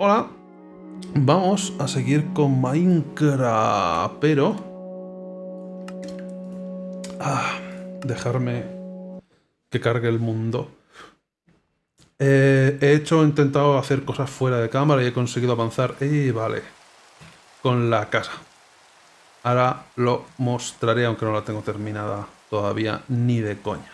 Hola, vamos a seguir con Minecraft, pero... a ah, dejarme que cargue el mundo. Eh, he hecho, he intentado hacer cosas fuera de cámara y he conseguido avanzar. Y vale, con la casa. Ahora lo mostraré, aunque no la tengo terminada todavía ni de coña.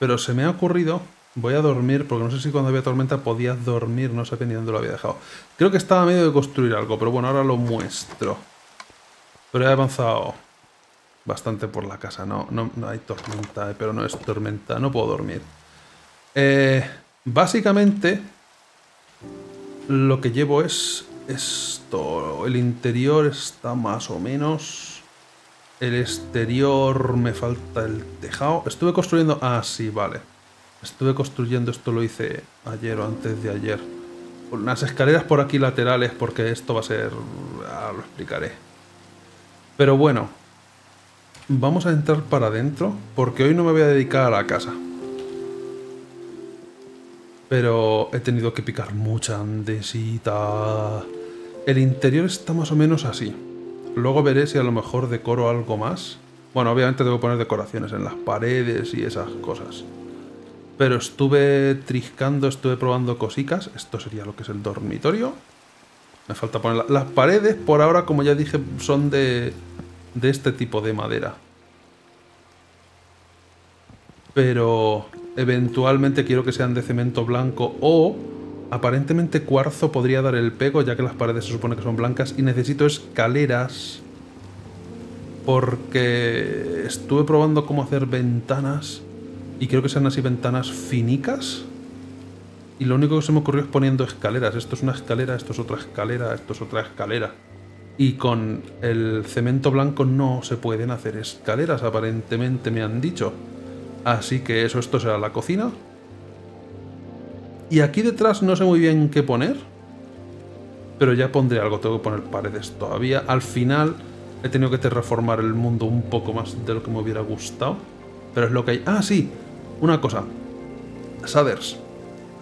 Pero se me ha ocurrido Voy a dormir, porque no sé si cuando había tormenta podía dormir, no sabía ni dónde lo había dejado. Creo que estaba a medio de construir algo, pero bueno, ahora lo muestro. Pero he avanzado bastante por la casa. No, no, hay tormenta, eh, pero no es tormenta. No puedo dormir. Eh, básicamente, lo que llevo es esto. El interior está más o menos... El exterior me falta el tejado. Estuve construyendo... Ah, sí, vale. Estuve construyendo, esto lo hice ayer o antes de ayer. Unas escaleras por aquí laterales porque esto va a ser... lo explicaré. Pero bueno, vamos a entrar para adentro porque hoy no me voy a dedicar a la casa. Pero he tenido que picar mucha andesita. El interior está más o menos así. Luego veré si a lo mejor decoro algo más. Bueno, obviamente tengo que poner decoraciones en las paredes y esas cosas. Pero estuve triscando, estuve probando cositas. Esto sería lo que es el dormitorio. Me falta poner las paredes. Por ahora, como ya dije, son de, de este tipo de madera. Pero eventualmente quiero que sean de cemento blanco o aparentemente cuarzo podría dar el pego ya que las paredes se supone que son blancas y necesito escaleras porque estuve probando cómo hacer ventanas y creo que sean así ventanas finicas. Y lo único que se me ocurrió es poniendo escaleras. Esto es una escalera, esto es otra escalera, esto es otra escalera. Y con el cemento blanco no se pueden hacer escaleras, aparentemente me han dicho. Así que eso, esto será la cocina. Y aquí detrás no sé muy bien qué poner. Pero ya pondré algo, tengo que poner paredes todavía. Al final he tenido que reformar el mundo un poco más de lo que me hubiera gustado. Pero es lo que hay. Ah, sí, una cosa. Saders.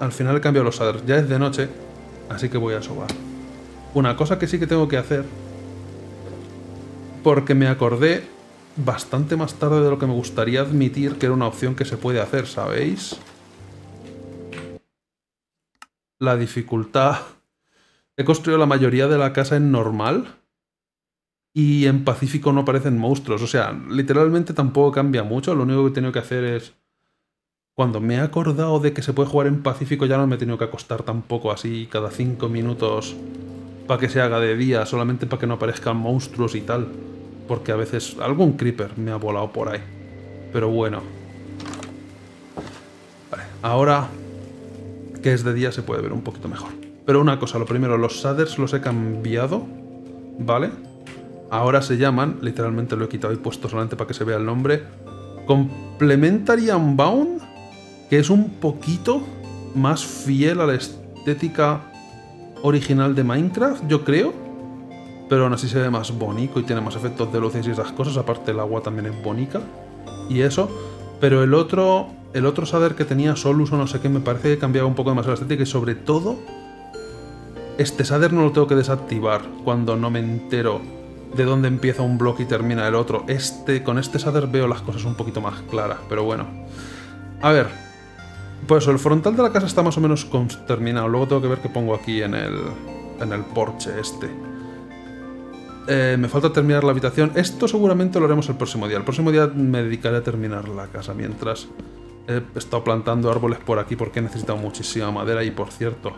Al final he cambiado los Saders. Ya es de noche, así que voy a sobar. Una cosa que sí que tengo que hacer, porque me acordé bastante más tarde de lo que me gustaría admitir que era una opción que se puede hacer, ¿sabéis? La dificultad... He construido la mayoría de la casa en normal y en pacífico no aparecen monstruos. O sea, literalmente tampoco cambia mucho. Lo único que he tenido que hacer es cuando me he acordado de que se puede jugar en Pacífico ya no me he tenido que acostar tampoco así cada cinco minutos para que se haga de día, solamente para que no aparezcan monstruos y tal. Porque a veces algún creeper me ha volado por ahí. Pero bueno. Vale, ahora que es de día se puede ver un poquito mejor. Pero una cosa, lo primero, los shaders los he cambiado, ¿vale? Ahora se llaman, literalmente lo he quitado y puesto solamente para que se vea el nombre, Complementary Unbound que es un poquito más fiel a la estética original de Minecraft, yo creo. Pero aún así se ve más bonito y tiene más efectos de luces y esas cosas. Aparte el agua también es bonita y eso. Pero el otro, el otro Shader que tenía Solus o no sé qué, me parece que cambiaba un poco más la estética y sobre todo... Este Shader no lo tengo que desactivar cuando no me entero de dónde empieza un bloque y termina el otro. Este, con este Shader veo las cosas un poquito más claras, pero bueno. A ver, pues el frontal de la casa está más o menos terminado. Luego tengo que ver qué pongo aquí en el, porche este. Eh, me falta terminar la habitación. Esto seguramente lo haremos el próximo día. El próximo día me dedicaré a terminar la casa. Mientras he estado plantando árboles por aquí porque he necesitado muchísima madera. Y por cierto...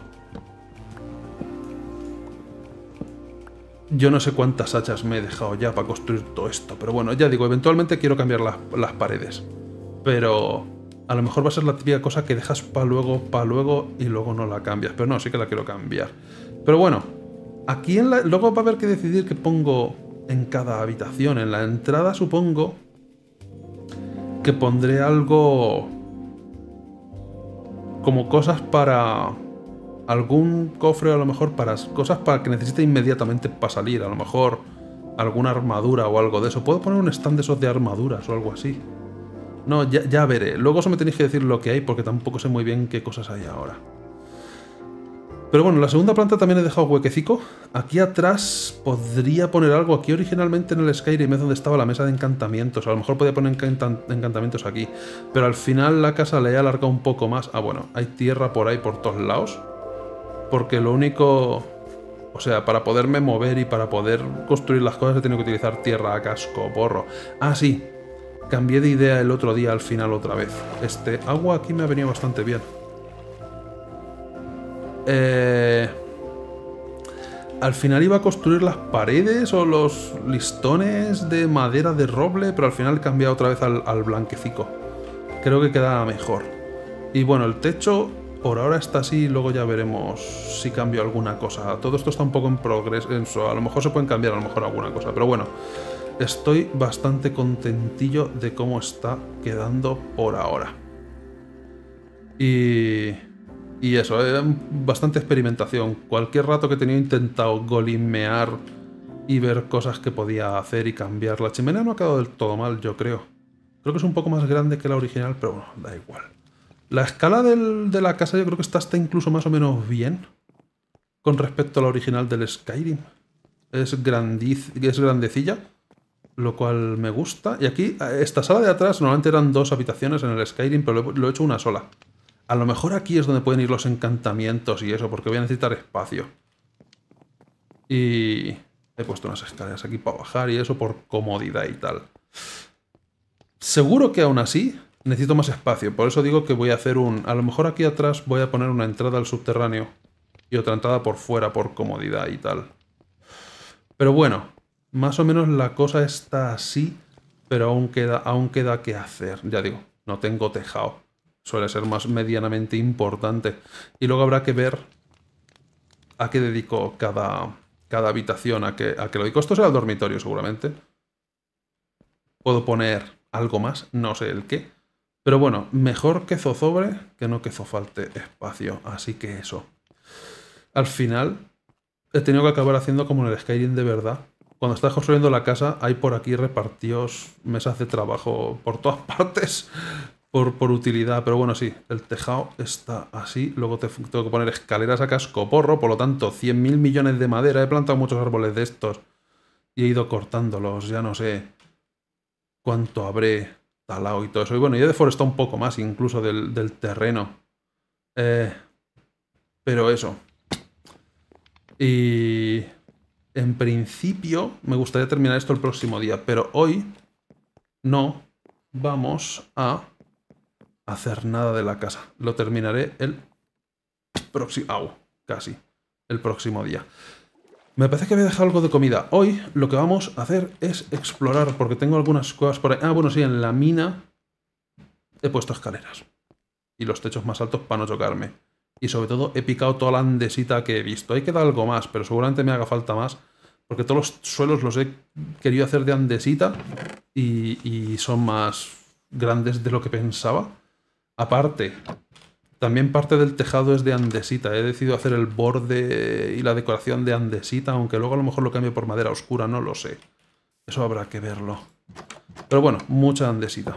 Yo no sé cuántas hachas me he dejado ya para construir todo esto. Pero bueno, ya digo, eventualmente quiero cambiar las paredes. Pero a lo mejor va a ser la típica cosa que dejas para luego, para luego y luego no la cambias. Pero no, sí que la quiero cambiar. Pero bueno, aquí en la, luego va a haber que decidir qué pongo en cada habitación. En la entrada supongo que pondré algo como cosas para algún cofre a lo mejor para cosas para que necesite inmediatamente para salir, a lo mejor alguna armadura o algo de eso. Puedo poner un stand de esos de armaduras o algo así. No, ya, veré. Luego eso me tenéis que decir lo que hay porque tampoco sé muy bien qué cosas hay ahora. Pero bueno, la segunda planta también he dejado huequecico. Aquí atrás podría poner algo. Aquí originalmente en el Skyrim es donde estaba la mesa de encantamientos. A lo mejor podía poner encantamientos aquí. Pero al final la casa le he alargado un poco más. Ah, bueno, hay tierra por ahí por todos lados. Porque lo único... O sea, para poderme mover y para poder construir las cosas he tenido que utilizar tierra, casco, borro. Ah, sí. Cambié de idea el otro día al final otra vez. Este agua aquí me ha venido bastante bien. Eh, al final iba a construir las paredes o los listones de madera de roble, pero al final cambié otra vez al, al blanquecico. Creo que queda mejor. Y bueno, el techo por ahora está así, luego ya veremos si cambio alguna cosa. Todo esto está un poco en progreso, a lo mejor se pueden cambiar a lo mejor alguna cosa, pero bueno estoy bastante contentillo de cómo está quedando por ahora. Y, y eso, es eh, bastante experimentación. Cualquier rato que he tenido intentado golimear y ver cosas que podía hacer y cambiar. La chimenea no ha quedado del todo mal, yo creo. Creo que es un poco más grande que la original, pero bueno, da igual. La escala de la casa yo creo que está incluso más o menos bien con respecto a la original del Skyrim. Es, es grandecilla, lo cual me gusta. Y aquí, esta sala de atrás, normalmente eran dos habitaciones en el Skyrim, pero lo he hecho una sola. A lo mejor aquí es donde pueden ir los encantamientos y eso, porque voy a necesitar espacio. Y he puesto unas escaleras aquí para bajar y eso por comodidad y tal. Seguro que aún así necesito más espacio, por eso digo que voy a hacer un... A lo mejor aquí atrás voy a poner una entrada al subterráneo y otra entrada por fuera por comodidad y tal. Pero bueno, más o menos la cosa está así, pero aún queda, aún queda que hacer. Ya digo, no tengo tejado. Suele ser más medianamente importante. Y luego habrá que ver a qué dedico cada, cada habitación, a qué, a lo dedico. Esto será el dormitorio seguramente. Puedo poner algo más, no sé el qué. Pero bueno, mejor que zozobre que no que falte espacio. Así que eso. Al final, he tenido que acabar haciendo como en el Skyrim de verdad, cuando estás construyendo la casa, hay por aquí repartidos mesas de trabajo por todas partes por, por, utilidad. Pero bueno, sí, el tejado está así. Luego te, tengo que poner escaleras a porro. por lo tanto, 100.000 millones de madera. He plantado muchos árboles de estos y he ido cortándolos. Ya no sé cuánto habré talado y todo eso. Y bueno, yo he deforestado un poco más incluso del, del terreno. Eh, pero eso. Y en principio, me gustaría terminar esto el próximo día, pero hoy no vamos a hacer nada de la casa. Lo terminaré el próximo... Casi. El próximo día. Me parece que había dejado algo de comida. Hoy lo que vamos a hacer es explorar, porque tengo algunas cosas por ahí. Ah, bueno, sí, en la mina he puesto escaleras. Y los techos más altos para no chocarme y sobre todo he picado toda la andesita que he visto. hay que dar algo más, pero seguramente me haga falta más, porque todos los suelos los he querido hacer de andesita y, son más grandes de lo que pensaba. Aparte, también parte del tejado es de andesita. He decidido hacer el borde y la decoración de andesita, aunque luego a lo mejor lo cambio por madera oscura, no lo sé. Eso habrá que verlo. Pero bueno, mucha andesita.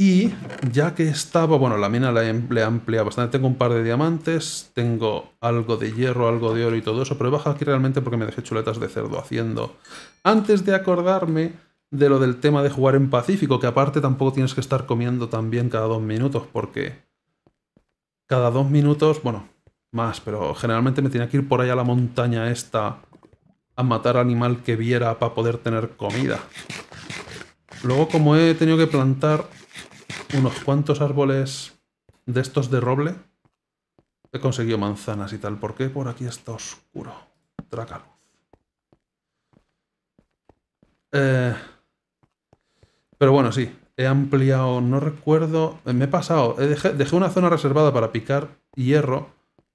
Y ya que estaba, bueno, la mina la he ampliado bastante. Tengo un par de diamantes, tengo algo de hierro, algo de oro y todo eso, pero he bajado aquí realmente porque me dejé chuletas de cerdo haciendo. Antes de acordarme de lo del tema de jugar en Pacífico, que aparte tampoco tienes que estar comiendo también cada dos minutos, porque cada dos minutos, bueno, más, pero generalmente me tenía que ir por allá a la montaña esta a matar animal que viera para poder tener comida. Luego, como he tenido que plantar unos cuantos árboles de estos de roble. He conseguido manzanas y tal. ¿Por qué por aquí está oscuro? Traca eh, pero bueno, sí. He ampliado, no recuerdo... Eh, me he pasado. Eh, dejé, una zona reservada para picar hierro.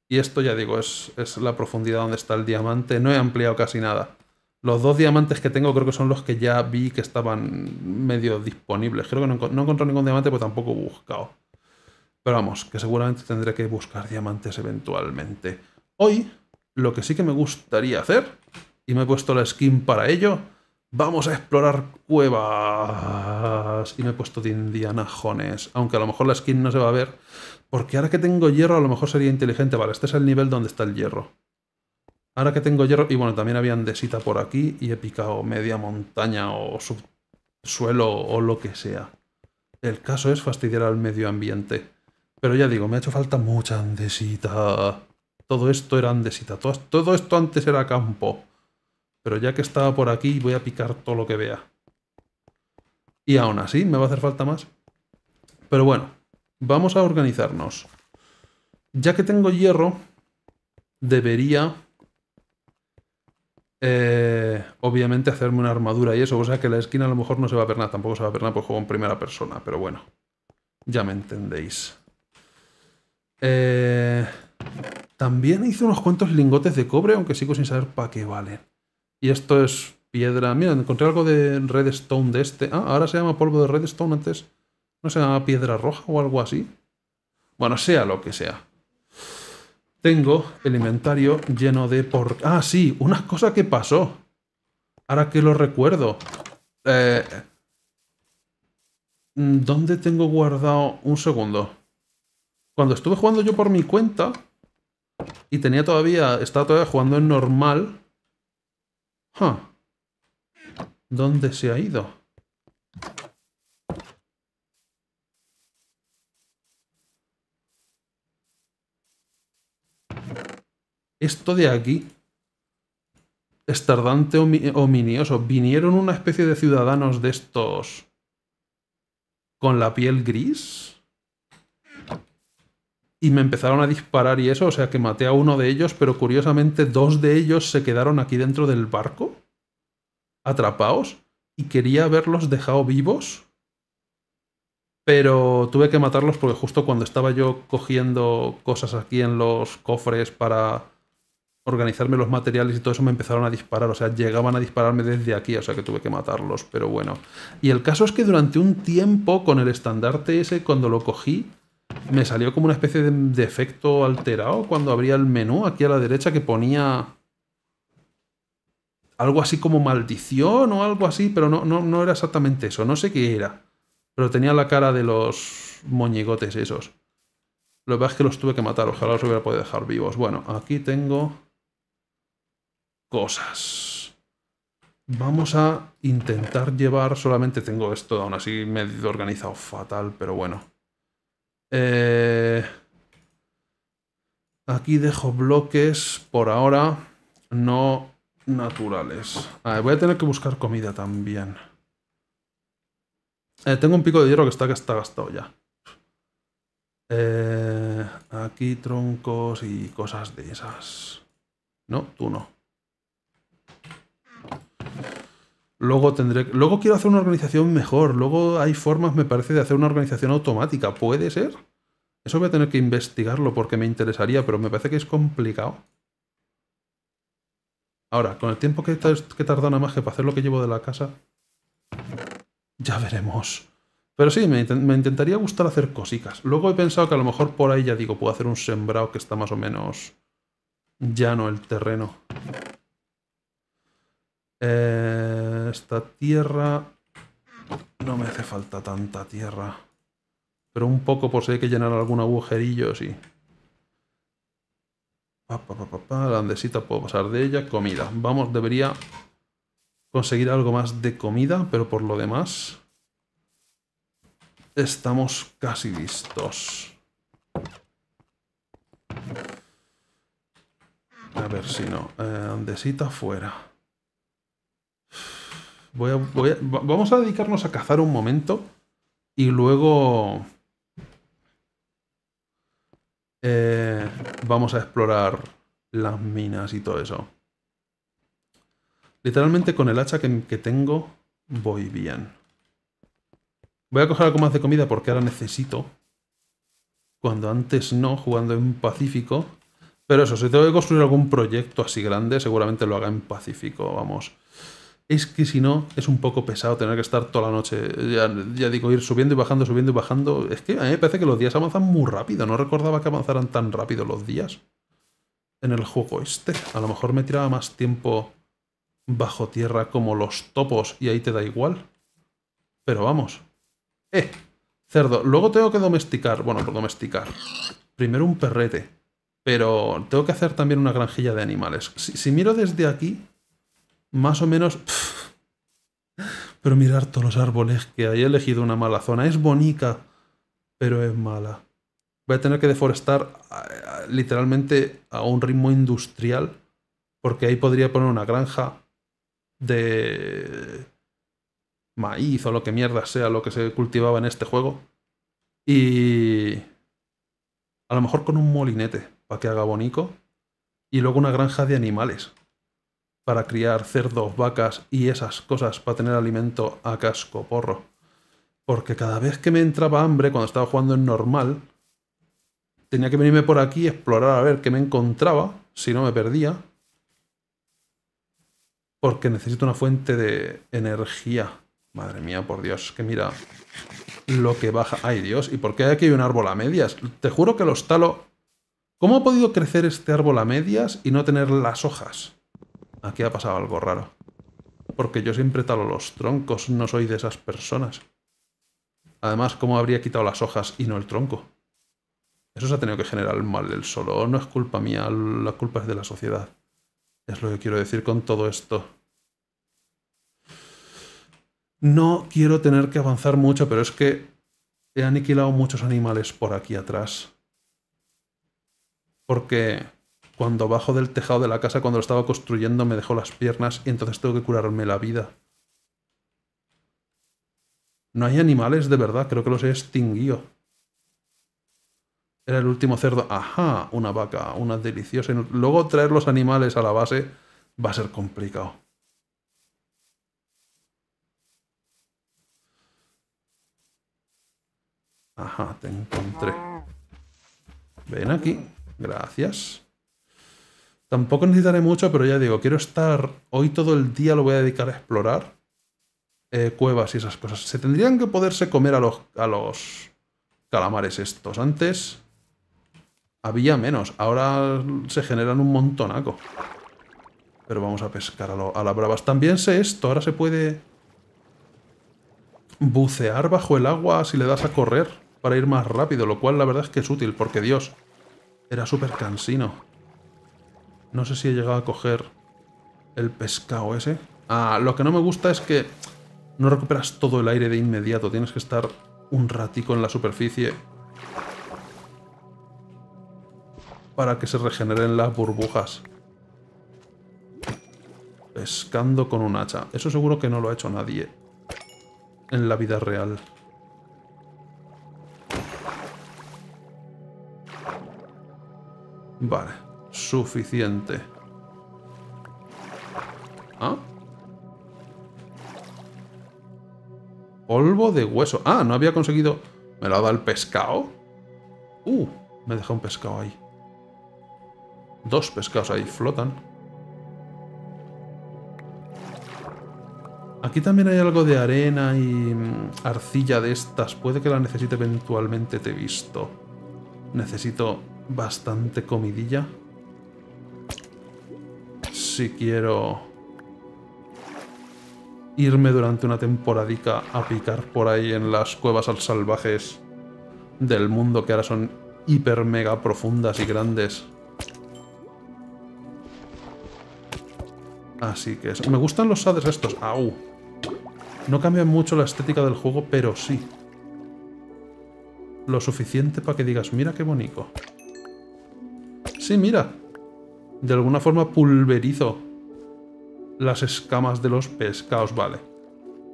Y esto ya digo, es la profundidad donde está el diamante. No he ampliado casi nada. Los dos diamantes que tengo creo que son los que ya vi que estaban medio disponibles. Creo que no, he encontré ningún diamante, pero tampoco he buscado. Pero vamos, que seguramente tendré que buscar diamantes eventualmente. Hoy, lo que sí que me gustaría hacer, y me he puesto la skin para ello, vamos a explorar cuevas. Y me he puesto de Indiana aunque a lo mejor la skin no se va a ver, porque ahora que tengo hierro a lo mejor sería inteligente. Vale, este es el nivel donde está el hierro. Ahora que tengo hierro, y bueno, también había andesita por aquí y he picado media montaña o subsuelo o lo que sea. El caso es fastidiar al medio ambiente. Pero ya digo, me ha hecho falta mucha andesita. Todo esto era andesita, todo, todo esto antes era campo. Pero ya que estaba por aquí voy a picar todo lo que vea. Y aún así me va a hacer falta más. Pero bueno, vamos a organizarnos. Ya que tengo hierro, debería eh, obviamente hacerme una armadura y eso, o sea que la esquina a lo mejor no se va a ver nada, tampoco se va a ver nada por pues juego en primera persona, pero bueno, ya me entendéis. Eh, también hice unos cuantos lingotes de cobre, aunque sigo sin saber para qué valen. Y esto es piedra... Mira, encontré algo de redstone de este. Ah, ahora se llama polvo de redstone, antes no se llama piedra roja o algo así. Bueno, sea lo que sea. Tengo el inventario lleno de por... Ah, sí, una cosa que pasó. Ahora que lo recuerdo. Eh, mm, ¿Dónde tengo guardado un segundo? Cuando estuve jugando yo por mi cuenta y tenía todavía, estaba todavía jugando en normal. ¿Dónde se ha ido? esto de aquí, estardante ominioso vinieron una especie de ciudadanos de estos con la piel gris y me empezaron a disparar y eso, o sea que maté a uno de ellos, pero curiosamente dos de ellos se quedaron aquí dentro del barco, atrapados, y quería haberlos dejado vivos, pero tuve que matarlos porque justo cuando estaba yo cogiendo cosas aquí en los cofres para organizarme los materiales y todo eso me empezaron a disparar, o sea, llegaban a dispararme desde aquí, o sea que tuve que matarlos, pero bueno. Y el caso es que durante un tiempo con el estandarte ese, cuando lo cogí, me salió como una especie de, efecto alterado cuando abría el menú aquí a la derecha que ponía algo así como maldición o algo así, pero no, no, no era exactamente eso, no sé qué era, pero tenía la cara de los moñigotes esos. Lo que pasa es que los tuve que matar, ojalá los hubiera podido dejar vivos. Bueno, aquí tengo cosas. Vamos a intentar llevar... Solamente tengo esto, aún así medio organizado fatal, pero bueno. Eh, aquí dejo bloques, por ahora, no naturales. voy a tener que buscar comida también. Eh, tengo un pico de hierro que está, que está gastado ya. Eh, aquí troncos y cosas de esas. No, tú no. Luego tendré. Luego quiero hacer una organización mejor. Luego hay formas, me parece, de hacer una organización automática. ¿Puede ser? Eso voy a tener que investigarlo porque me interesaría, pero me parece que es complicado. Ahora, con el tiempo que, que tarda nada más que para hacer lo que llevo de la casa. Ya veremos. Pero sí, me, me, intentaría gustar hacer cositas. Luego he pensado que a lo mejor por ahí ya digo, puedo hacer un sembrado que está más o menos llano el terreno. Eh, esta tierra... No me hace falta tanta tierra. Pero un poco por si hay que llenar algún agujerillo, sí. Pa, la andesita puedo pasar de ella. Comida. Vamos, debería conseguir algo más de comida, pero por lo demás... Estamos casi listos. A ver si no. Eh, andesita fuera vamos a dedicarnos a cazar un momento y luego eh, vamos a explorar las minas y todo eso. Literalmente con el hacha que, que tengo voy bien. Voy a coger algo más de comida porque ahora necesito. Cuando antes no, jugando en Pacífico. Pero eso, si tengo que construir algún proyecto así grande, seguramente lo haga en Pacífico, vamos es que si no es un poco pesado tener que estar toda la noche, ya, digo, ir subiendo y bajando, subiendo y bajando. Es que a mí me parece que los días avanzan muy rápido, no recordaba que avanzaran tan rápido los días en el juego este. A lo mejor me tiraba más tiempo bajo tierra como los topos y ahí te da igual. Pero vamos. ¡Eh! Cerdo. Luego tengo que domesticar. Bueno, por domesticar. Primero un perrete. Pero tengo que hacer también una granjilla de animales. si miro desde aquí, más o menos... pero mirar todos los árboles que hay. He elegido una mala zona. Es bonita, pero es mala. Voy a tener que deforestar eh, eh, literalmente a un ritmo industrial, porque ahí podría poner una granja de maíz o lo que mierda sea lo que se cultivaba en este juego. Y a lo mejor con un molinete para que haga bonito. Y luego una granja de animales para criar cerdos, vacas y esas cosas para tener alimento a casco porro. Porque cada vez que me entraba hambre, cuando estaba jugando en normal, tenía que venirme por aquí, explorar a ver qué me encontraba, si no me perdía. Porque necesito una fuente de energía. Madre mía, por Dios, que mira lo que baja. Ay, Dios, ¿y por qué aquí hay un árbol a medias? Te juro que los talo... ¿Cómo ha podido crecer este árbol a medias y no tener las hojas? Aquí ha pasado algo raro. Porque yo siempre talo los troncos, no soy de esas personas. Además, ¿cómo habría quitado las hojas y no el tronco? Eso se ha tenido que generar mal el solo. No es culpa mía, la culpa es de la sociedad. Es lo que quiero decir con todo esto. No quiero tener que avanzar mucho, pero es que he aniquilado muchos animales por aquí atrás. Porque cuando bajo del tejado de la casa cuando lo estaba construyendo me dejó las piernas y entonces tengo que curarme la vida. No hay animales de verdad, creo que los he extinguido. Era el último cerdo. Ajá, una vaca, una deliciosa. Luego traer los animales a la base va a ser complicado. Ajá, te encontré. Ven aquí. Gracias. Tampoco necesitaré mucho, pero ya digo, quiero estar. Hoy todo el día lo voy a dedicar a explorar eh, cuevas y esas cosas. Se tendrían que poderse comer a los, a los calamares estos. Antes había menos, ahora se generan un montonaco. Pero vamos a pescar a, la a las bravas. También sé esto, ahora se puede bucear bajo el agua si le das a correr para ir más rápido, lo cual la verdad es que es útil, porque Dios, era súper cansino. No sé si he llegado a coger el pescado ese. Ah, lo que no me gusta es que no recuperas todo el aire de inmediato. Tienes que estar un ratico en la superficie para que se regeneren las burbujas. Pescando con un hacha. Eso seguro que no lo ha hecho nadie en la vida real. Vale suficiente. ¿Ah? Polvo de hueso. Ah, no había conseguido... ¿Me lo ha dado el pescado? Uh, me deja un pescado ahí. Dos pescados ahí, flotan. Aquí también hay algo de arena y mm, arcilla de estas. Puede que la necesite eventualmente, te he visto. Necesito bastante comidilla si quiero irme durante una temporadica a picar por ahí en las cuevas al salvajes del mundo que ahora son hiper mega profundas y grandes. Así que eso. Me gustan los sades estos. ¡Au! No cambian mucho la estética del juego, pero sí. Lo suficiente para que digas, mira qué bonito. Sí, mira. De alguna forma pulverizo las escamas de los pescados, vale.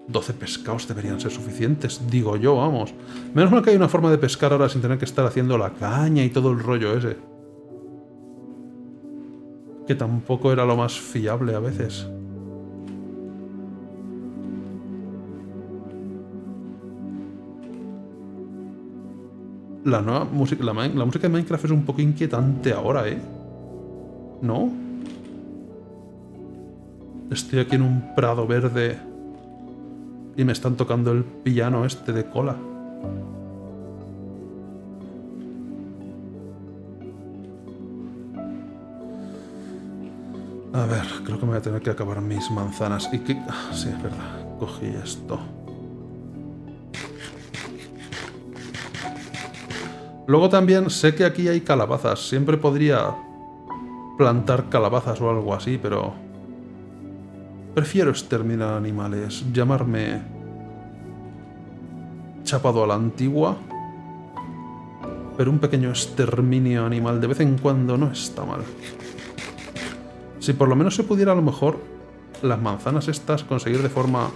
12 pescados deberían ser suficientes, digo yo, vamos. Menos mal que hay una forma de pescar ahora sin tener que estar haciendo la caña y todo el rollo ese. Que tampoco era lo más fiable a veces. La nueva música, la música de Minecraft es un poco inquietante ahora, ¿eh? ¿No? Estoy aquí en un prado verde y me están tocando el piano este de cola. A ver, creo que me voy a tener que acabar mis manzanas. Y que... Ah, sí, es verdad. Cogí esto. Luego también sé que aquí hay calabazas. Siempre podría plantar calabazas o algo así, pero... Prefiero exterminar animales, llamarme... Chapado a la antigua. Pero un pequeño exterminio animal de vez en cuando no está mal. Si por lo menos se pudiera a lo mejor las manzanas estas conseguir de forma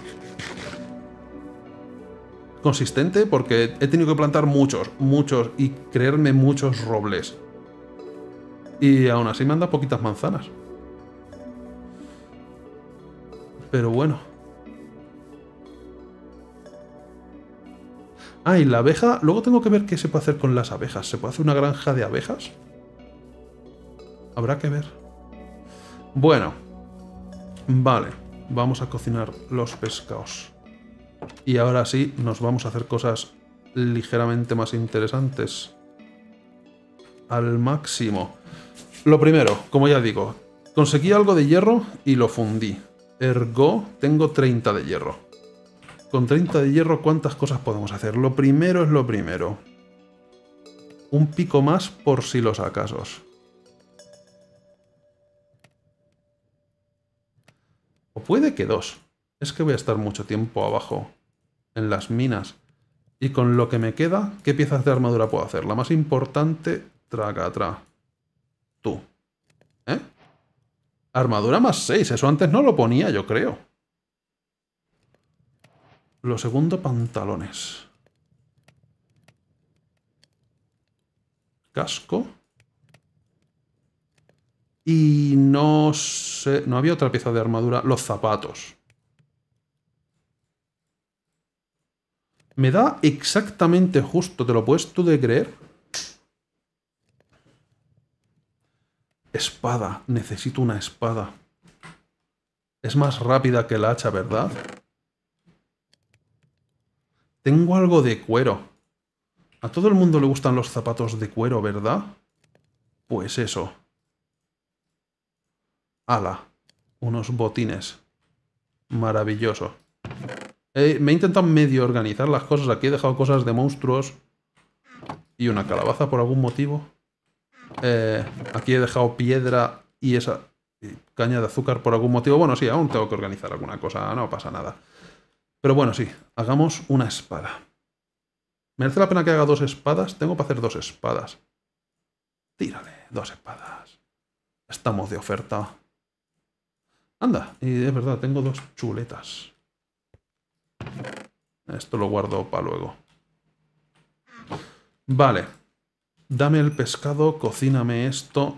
consistente, porque he tenido que plantar muchos, muchos y creerme muchos robles. Y aún así me han dado poquitas manzanas. Pero bueno. Ah, y la abeja... Luego tengo que ver qué se puede hacer con las abejas. ¿Se puede hacer una granja de abejas? Habrá que ver. Bueno. Vale. Vamos a cocinar los pescados. Y ahora sí, nos vamos a hacer cosas ligeramente más interesantes. Al máximo. Lo primero, como ya digo, conseguí algo de hierro y lo fundí. Ergo, tengo 30 de hierro. Con 30 de hierro, ¿cuántas cosas podemos hacer? Lo primero es lo primero. Un pico más por si los acasos. O puede que dos. Es que voy a estar mucho tiempo abajo, en las minas. Y con lo que me queda, ¿qué piezas de armadura puedo hacer? La más importante, traga atrás. ¿Eh? Armadura más 6. Eso antes no lo ponía, yo creo. Lo segundo, pantalones. Casco. Y no sé... No había otra pieza de armadura. Los zapatos. Me da exactamente justo, ¿te lo puedes tú de creer? Espada. Necesito una espada. Es más rápida que la hacha, ¿verdad? Tengo algo de cuero. A todo el mundo le gustan los zapatos de cuero, ¿verdad? Pues eso. Ala. Unos botines. Maravilloso. Eh, me he intentado medio organizar las cosas. Aquí he dejado cosas de monstruos. Y una calabaza por algún motivo. Eh, aquí he dejado piedra y esa caña de azúcar por algún motivo. Bueno, sí, aún tengo que organizar alguna cosa, no pasa nada. Pero bueno, sí, hagamos una espada. ¿Merece la pena que haga dos espadas? Tengo para hacer dos espadas. Tírale, dos espadas. Estamos de oferta. Anda, y es verdad, tengo dos chuletas. Esto lo guardo para luego. Vale dame el pescado, cocíname esto,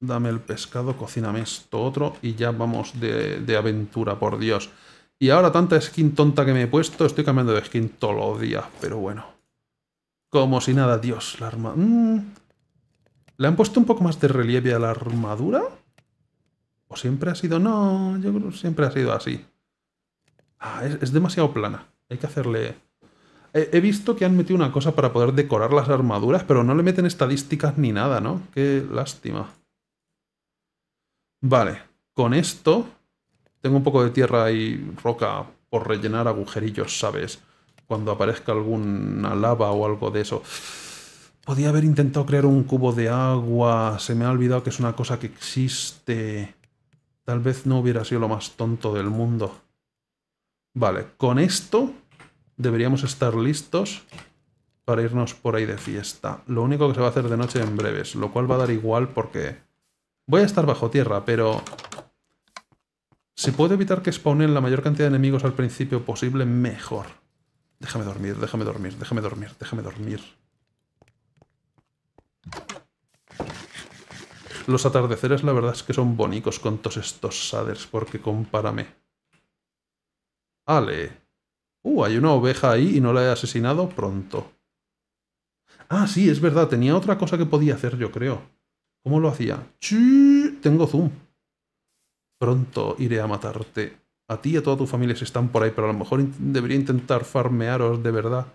dame el pescado, cocíname esto otro y ya vamos de, aventura, por Dios. Y ahora tanta skin tonta que me he puesto, estoy cambiando de skin todos los días, pero bueno. Como si nada, Dios, la arma... Mm. ¿Le han puesto un poco más de relieve a la armadura? ¿O siempre ha sido...? No, yo creo que siempre ha sido así. Ah, es demasiado plana. Hay que hacerle... He visto que han metido una cosa para poder decorar las armaduras, pero no le meten estadísticas ni nada, ¿no? Qué lástima. Vale, con esto tengo un poco de tierra y roca por rellenar agujerillos, ¿sabes? Cuando aparezca alguna lava o algo de eso. Podía haber intentado crear un cubo de agua, se me ha olvidado que es una cosa que existe. Tal vez no hubiera sido lo más tonto del mundo. Vale, con esto deberíamos estar listos para irnos por ahí de fiesta. Lo único que se va a hacer de noche en breves, lo cual va a dar igual porque... Voy a estar bajo tierra, pero... Si puedo evitar que spawnen la mayor cantidad de enemigos al principio posible, mejor. Déjame dormir, déjame dormir, déjame dormir, déjame dormir. Los atardeceres la verdad es que son bonitos con todos estos shaders, porque compárame. Ale. Uh, hay una oveja ahí y no la he asesinado pronto. Ah, sí, es verdad, tenía otra cosa que podía hacer, yo creo. ¿Cómo lo hacía? Tengo zoom. Pronto iré a matarte. A ti y a toda tu familia se están por ahí, pero a lo mejor debería intentar farmearos de verdad.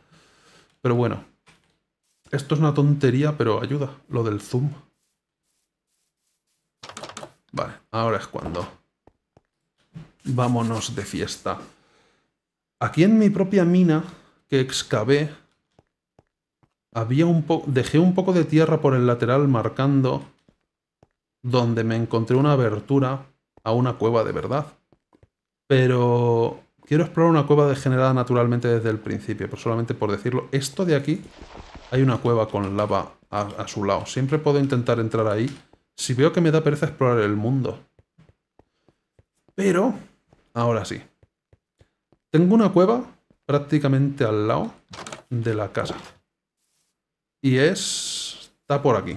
Pero bueno. Esto es una tontería, pero ayuda, lo del zoom. Vale, ahora es cuando. Vámonos de fiesta. Aquí en mi propia mina que excavé, había un dejé un poco de tierra por el lateral marcando donde me encontré una abertura a una cueva de verdad. Pero quiero explorar una cueva degenerada naturalmente desde el principio, pero solamente por decirlo, esto de aquí hay una cueva con lava a su lado. Siempre puedo intentar entrar ahí si veo que me da pereza explorar el mundo. Pero, ahora sí. Tengo una cueva prácticamente al lado de la casa. Y es... está por aquí.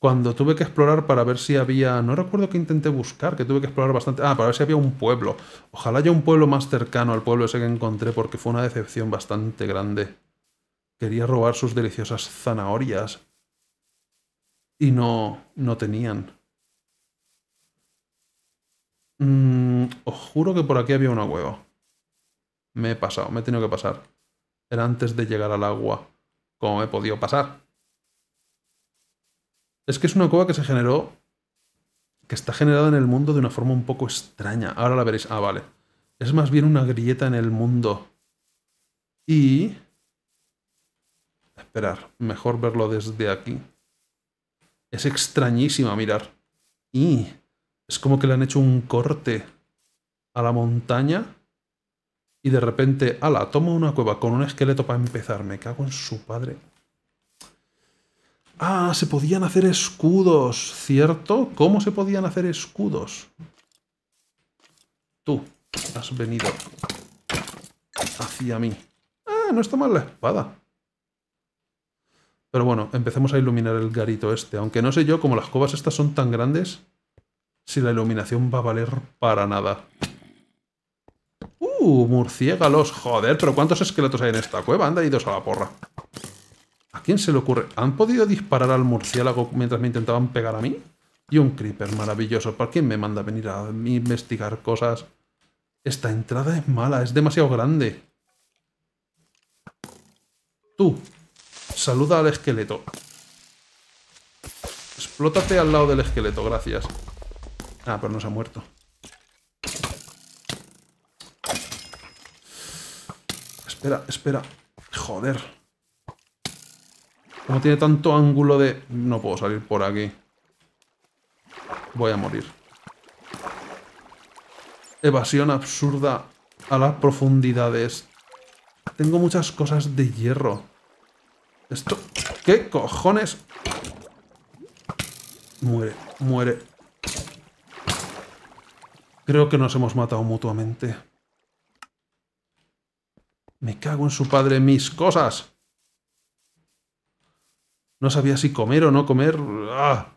Cuando tuve que explorar para ver si había... No recuerdo que intenté buscar, que tuve que explorar bastante... Ah, para ver si había un pueblo. Ojalá haya un pueblo más cercano al pueblo ese que encontré porque fue una decepción bastante grande. Quería robar sus deliciosas zanahorias. Y no... no tenían. Mm, os juro que por aquí había una cueva. Me he pasado, me he tenido que pasar. Era antes de llegar al agua. cómo me he podido pasar? Es que es una cueva que se generó... Que está generada en el mundo de una forma un poco extraña. Ahora la veréis. Ah, vale. Es más bien una grieta en el mundo. Y... Esperar. Mejor verlo desde aquí. Es extrañísima mirar. Y como que le han hecho un corte a la montaña y de repente, ala, tomo una cueva con un esqueleto para empezar, me cago en su padre. Ah, se podían hacer escudos, ¿cierto? ¿Cómo se podían hacer escudos? Tú has venido hacia mí. Ah, no está mal la espada. Pero bueno, empecemos a iluminar el garito este. Aunque no sé yo, como las cuevas estas son tan grandes, si la iluminación va a valer para nada. ¡Uh! Murciégalos. Joder, pero ¿cuántos esqueletos hay en esta cueva? Han idos a la porra. ¿A quién se le ocurre? ¿Han podido disparar al murciélago mientras me intentaban pegar a mí? Y un creeper maravilloso. ¿Para quién me manda venir a investigar cosas? Esta entrada es mala, es demasiado grande. Tú, saluda al esqueleto. Explótate al lado del esqueleto, gracias. Ah, pero no se ha muerto. Espera, espera. Joder. Como tiene tanto ángulo de... No puedo salir por aquí. Voy a morir. Evasión absurda a las profundidades. Tengo muchas cosas de hierro. Esto... ¿Qué cojones? Muere, muere, Creo que nos hemos matado mutuamente. Me cago en su padre mis cosas. No sabía si comer o no comer. ¡Ah!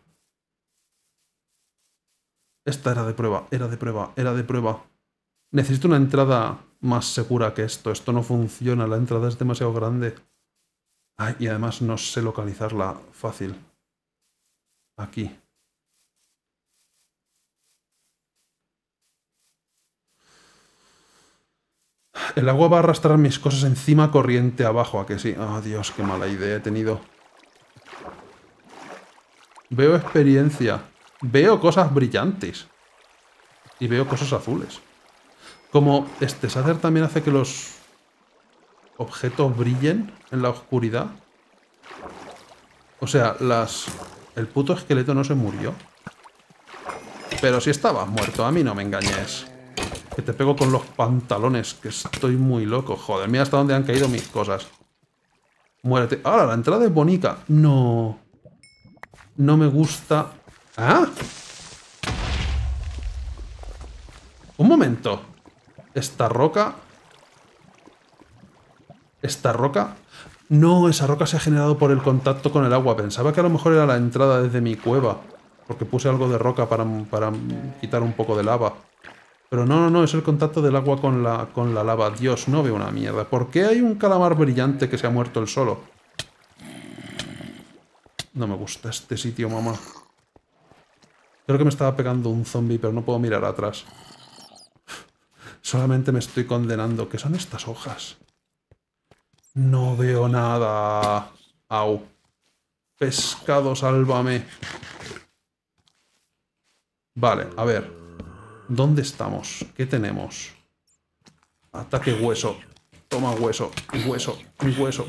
Esta era de prueba, era de prueba, era de prueba. Necesito una entrada más segura que esto. Esto no funciona, la entrada es demasiado grande. Ay, y además no sé localizarla fácil. Aquí. El agua va a arrastrar mis cosas encima corriente abajo, ¿a que sí? Oh, Dios, qué mala idea he tenido. Veo experiencia. Veo cosas brillantes. Y veo cosas azules. Como este sacer también hace que los objetos brillen en la oscuridad. O sea, las... El puto esqueleto no se murió. Pero si estaba muerto, a mí no me engañes. Que te pego con los pantalones, que estoy muy loco. Joder, mira hasta dónde han caído mis cosas. Muérete. Ahora, la entrada es bonita. No. No me gusta... ¿Ah? Un momento. Esta roca... Esta roca... No, esa roca se ha generado por el contacto con el agua. Pensaba que a lo mejor era la entrada desde mi cueva. Porque puse algo de roca para, quitar un poco de lava. Pero no, no, no, es el contacto del agua con la, con la lava. Dios, no veo una mierda. ¿Por qué hay un calamar brillante que se ha muerto el solo? No me gusta este sitio, mamá. Creo que me estaba pegando un zombie, pero no puedo mirar atrás. Solamente me estoy condenando. ¿Qué son estas hojas? No veo nada. Au. Pescado, sálvame. Vale, a ver. ¿Dónde estamos? ¿Qué tenemos? Ataque hueso. Toma hueso. hueso. hueso.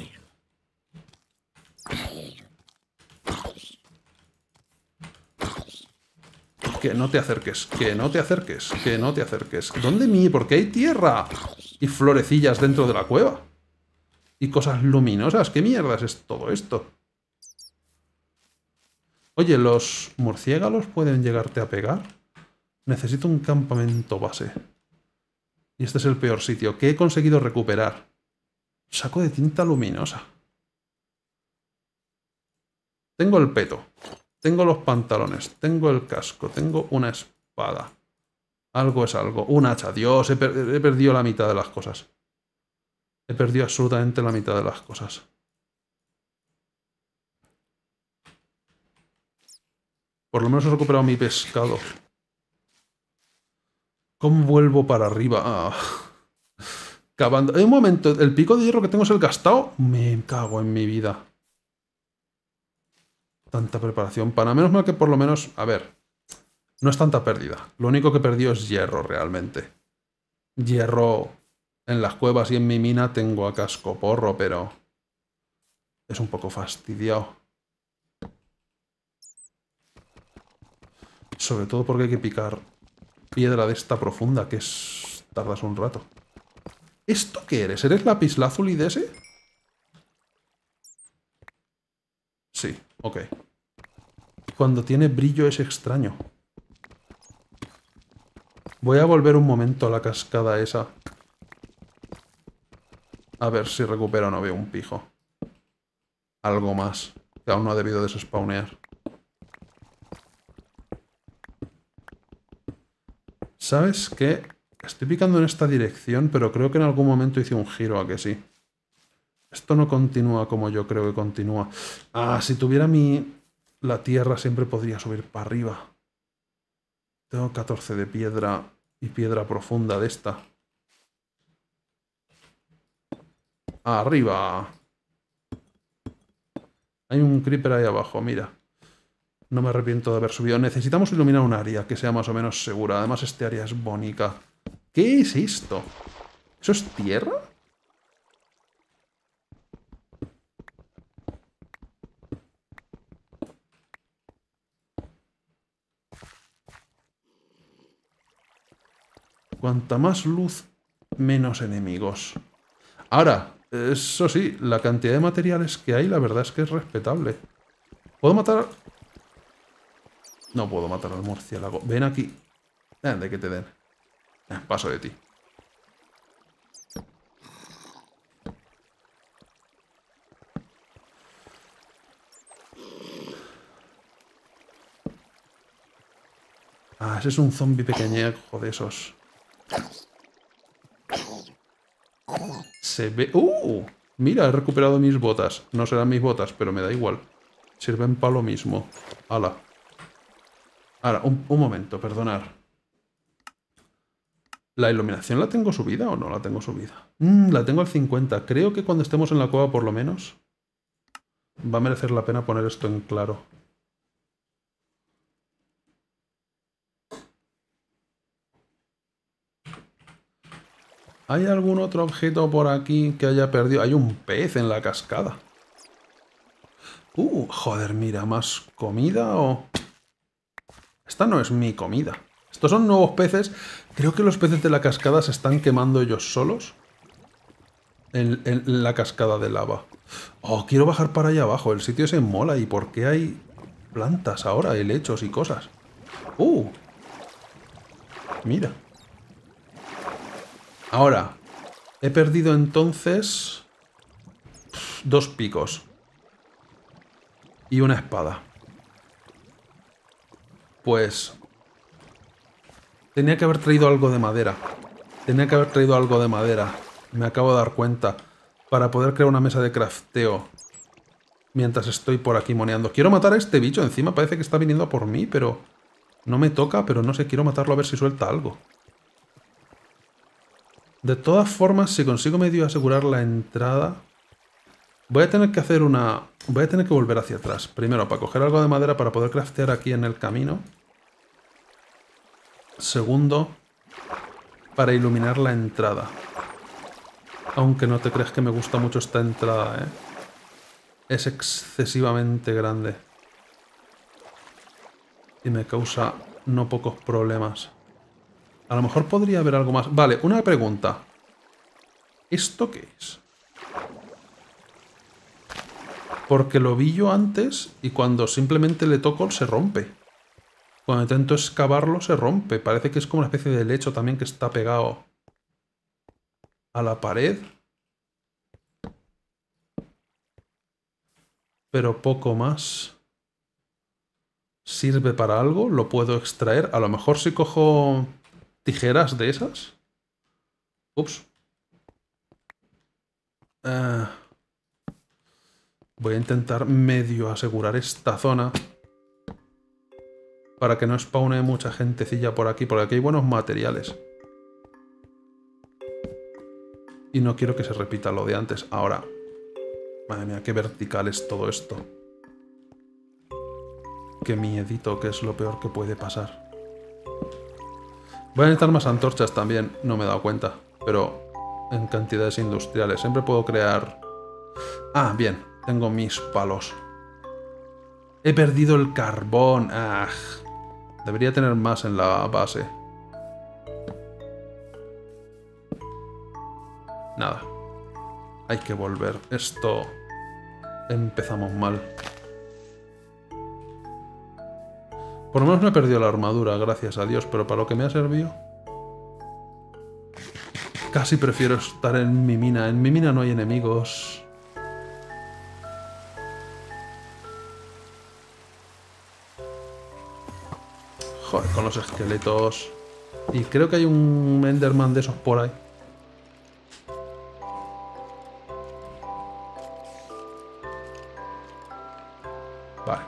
Que no te acerques. Que no te acerques. Que no te acerques. ¿Dónde mi? Porque hay tierra. Y florecillas dentro de la cueva. Y cosas luminosas. ¿Qué mierdas es todo esto? Oye, ¿los murciélagos pueden llegarte a pegar? Necesito un campamento base. Y este es el peor sitio que he conseguido recuperar. Saco de tinta luminosa. Tengo el peto. Tengo los pantalones. Tengo el casco. Tengo una espada. Algo es algo. Un hacha. Dios, he perdido la mitad de las cosas. He perdido absolutamente la mitad de las cosas. Por lo menos he recuperado mi pescado. ¿Cómo vuelvo para arriba? Ah. Cavando. un momento, el pico de hierro que tengo es el gastado. Me cago en mi vida. Tanta preparación. Para menos mal que por lo menos... A ver. No es tanta pérdida. Lo único que perdió es hierro realmente. Hierro en las cuevas y en mi mina tengo a casco porro, pero... Es un poco fastidiado. Sobre todo porque hay que picar piedra de esta profunda, que es... tardas un rato. ¿Esto qué eres? ¿Eres lapislázuli de ese? Sí, ok. Cuando tiene brillo es extraño. Voy a volver un momento a la cascada esa. A ver si recupero no veo un pijo. Algo más. Que aún no ha debido despawnear. ¿Sabes qué? Estoy picando en esta dirección, pero creo que en algún momento hice un giro a que sí. Esto no continúa como yo creo que continúa. Ah, si tuviera mi... La tierra siempre podría subir para arriba. Tengo 14 de piedra y piedra profunda de esta. Arriba. Hay un creeper ahí abajo, mira. No me arrepiento de haber subido. Necesitamos iluminar un área que sea más o menos segura. Además, este área es bónica. ¿Qué es esto? ¿Eso es tierra? Cuanta más luz, menos enemigos. Ahora, eso sí, la cantidad de materiales que hay, la verdad es que es respetable. ¿Puedo matar no puedo matar al murciélago. Ven aquí. de que te den. Eh, paso de ti. Ah, ese es un zombie pequeñejo de esos. Se ve... ¡Uh! Mira, he recuperado mis botas. No serán mis botas, pero me da igual. Sirven para lo mismo. ¡Hala! Ahora, un, momento, perdonar. ¿La iluminación la tengo subida o no la tengo subida? Mm, la tengo al 50. Creo que cuando estemos en la cueva, por lo menos, va a merecer la pena poner esto en claro. ¿Hay algún otro objeto por aquí que haya perdido? Hay un pez en la cascada. Uh, joder, mira, ¿más comida o...? Esta no es mi comida. Estos son nuevos peces. Creo que los peces de la cascada se están quemando ellos solos. En, la cascada de lava. Oh, quiero bajar para allá abajo. El sitio se mola. ¿Y por qué hay plantas ahora? Helechos y cosas. ¡Uh! Mira. Ahora. He perdido entonces... Dos picos. Y una espada. Pues... Tenía que haber traído algo de madera. Tenía que haber traído algo de madera. Me acabo de dar cuenta. Para poder crear una mesa de crafteo. Mientras estoy por aquí moneando. Quiero matar a este bicho. Encima parece que está viniendo por mí, pero... No me toca, pero no sé. Quiero matarlo a ver si suelta algo. De todas formas, si consigo medio asegurar la entrada... Voy a tener que hacer una... Voy a tener que volver hacia atrás. Primero, para coger algo de madera para poder craftear aquí en el camino. Segundo, para iluminar la entrada. Aunque no te creas que me gusta mucho esta entrada, ¿eh? Es excesivamente grande. Y me causa no pocos problemas. A lo mejor podría haber algo más. Vale, una pregunta. ¿Esto qué es? Porque lo vi yo antes y cuando simplemente le toco se rompe. Cuando intento excavarlo se rompe. Parece que es como una especie de lecho también que está pegado a la pared. Pero poco más. ¿Sirve para algo? ¿Lo puedo extraer? A lo mejor si cojo tijeras de esas. Ups. Ah. Voy a intentar medio asegurar esta zona. Para que no spawne mucha gentecilla por aquí, porque aquí hay buenos materiales. Y no quiero que se repita lo de antes. Ahora. Madre mía, qué vertical es todo esto. Qué miedito, que es lo peor que puede pasar. Voy a necesitar más antorchas también, no me he dado cuenta. Pero en cantidades industriales. Siempre puedo crear... Ah, bien. Tengo mis palos. He perdido el carbón. Ah, debería tener más en la base. Nada. Hay que volver. Esto... Empezamos mal. Por lo menos no he perdido la armadura, gracias a Dios, pero para lo que me ha servido... Casi prefiero estar en mi mina. En mi mina no hay enemigos. con los esqueletos. Y creo que hay un Enderman de esos por ahí. Vale.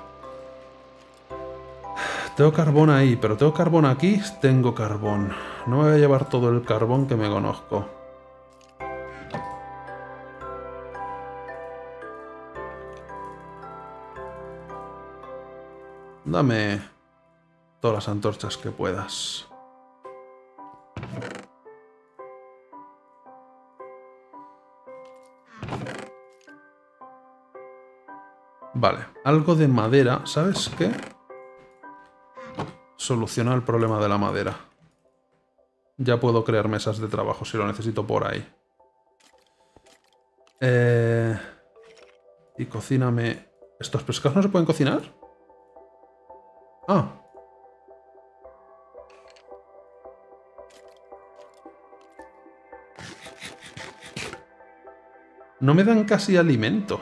Tengo carbón ahí, pero tengo carbón aquí, tengo carbón. No me voy a llevar todo el carbón que me conozco. Dame todas las antorchas que puedas. Vale, algo de madera, ¿sabes qué? Soluciona el problema de la madera. Ya puedo crear mesas de trabajo si lo necesito por ahí. Eh, y cocíname... ¿Estos pescados no se pueden cocinar? Ah, No me dan casi alimento.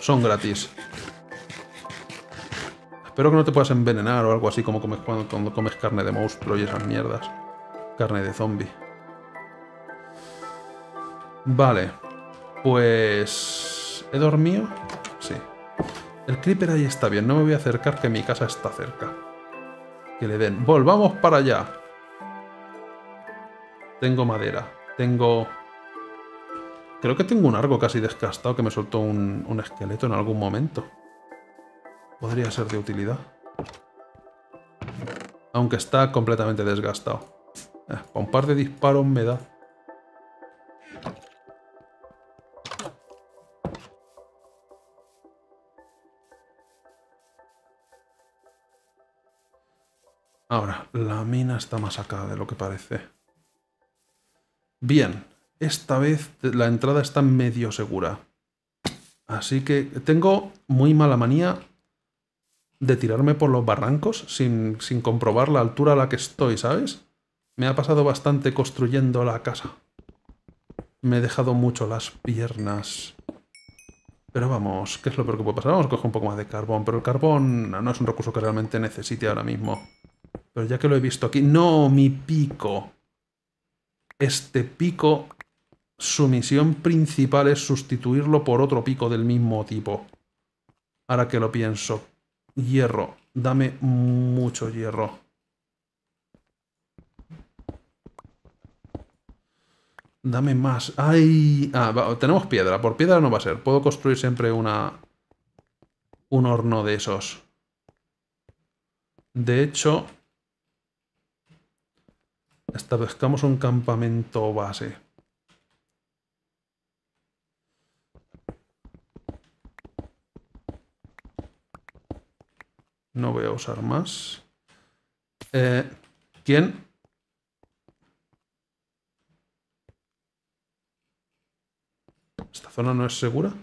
son gratis. Espero que no te puedas envenenar o algo así como comes cuando, cuando comes carne de monstruo y esas mierdas. Carne de zombie. Vale. Pues... ¿He dormido? Sí. El creeper ahí está bien. No me voy a acercar que mi casa está cerca. Que le den. Volvamos para allá. Tengo madera. Tengo Creo que tengo un arco casi desgastado que me soltó un, esqueleto en algún momento. Podría ser de utilidad. Aunque está completamente desgastado. Eh, con un par de disparos me da. Ahora, la mina está más acá de lo que parece. Bien, esta vez la entrada está medio segura. Así que tengo muy mala manía de tirarme por los barrancos sin, comprobar la altura a la que estoy, ¿sabes? Me ha pasado bastante construyendo la casa. Me he dejado mucho las piernas. Pero vamos, ¿qué es lo peor que puede pasar? Vamos a coger un poco más de carbón, pero el carbón no es un recurso que realmente necesite ahora mismo. Pero ya que lo he visto aquí... ¡No, mi pico! Este pico su misión principal es sustituirlo por otro pico del mismo tipo. Ahora que lo pienso. Hierro. Dame mucho hierro. Dame más. ¡Ay! Ah, tenemos piedra. Por piedra no va a ser. Puedo construir siempre una... Un horno de esos. De hecho... Establezcamos un campamento base. No voy a usar más. Eh, ¿Quién? ¿Esta zona no es segura?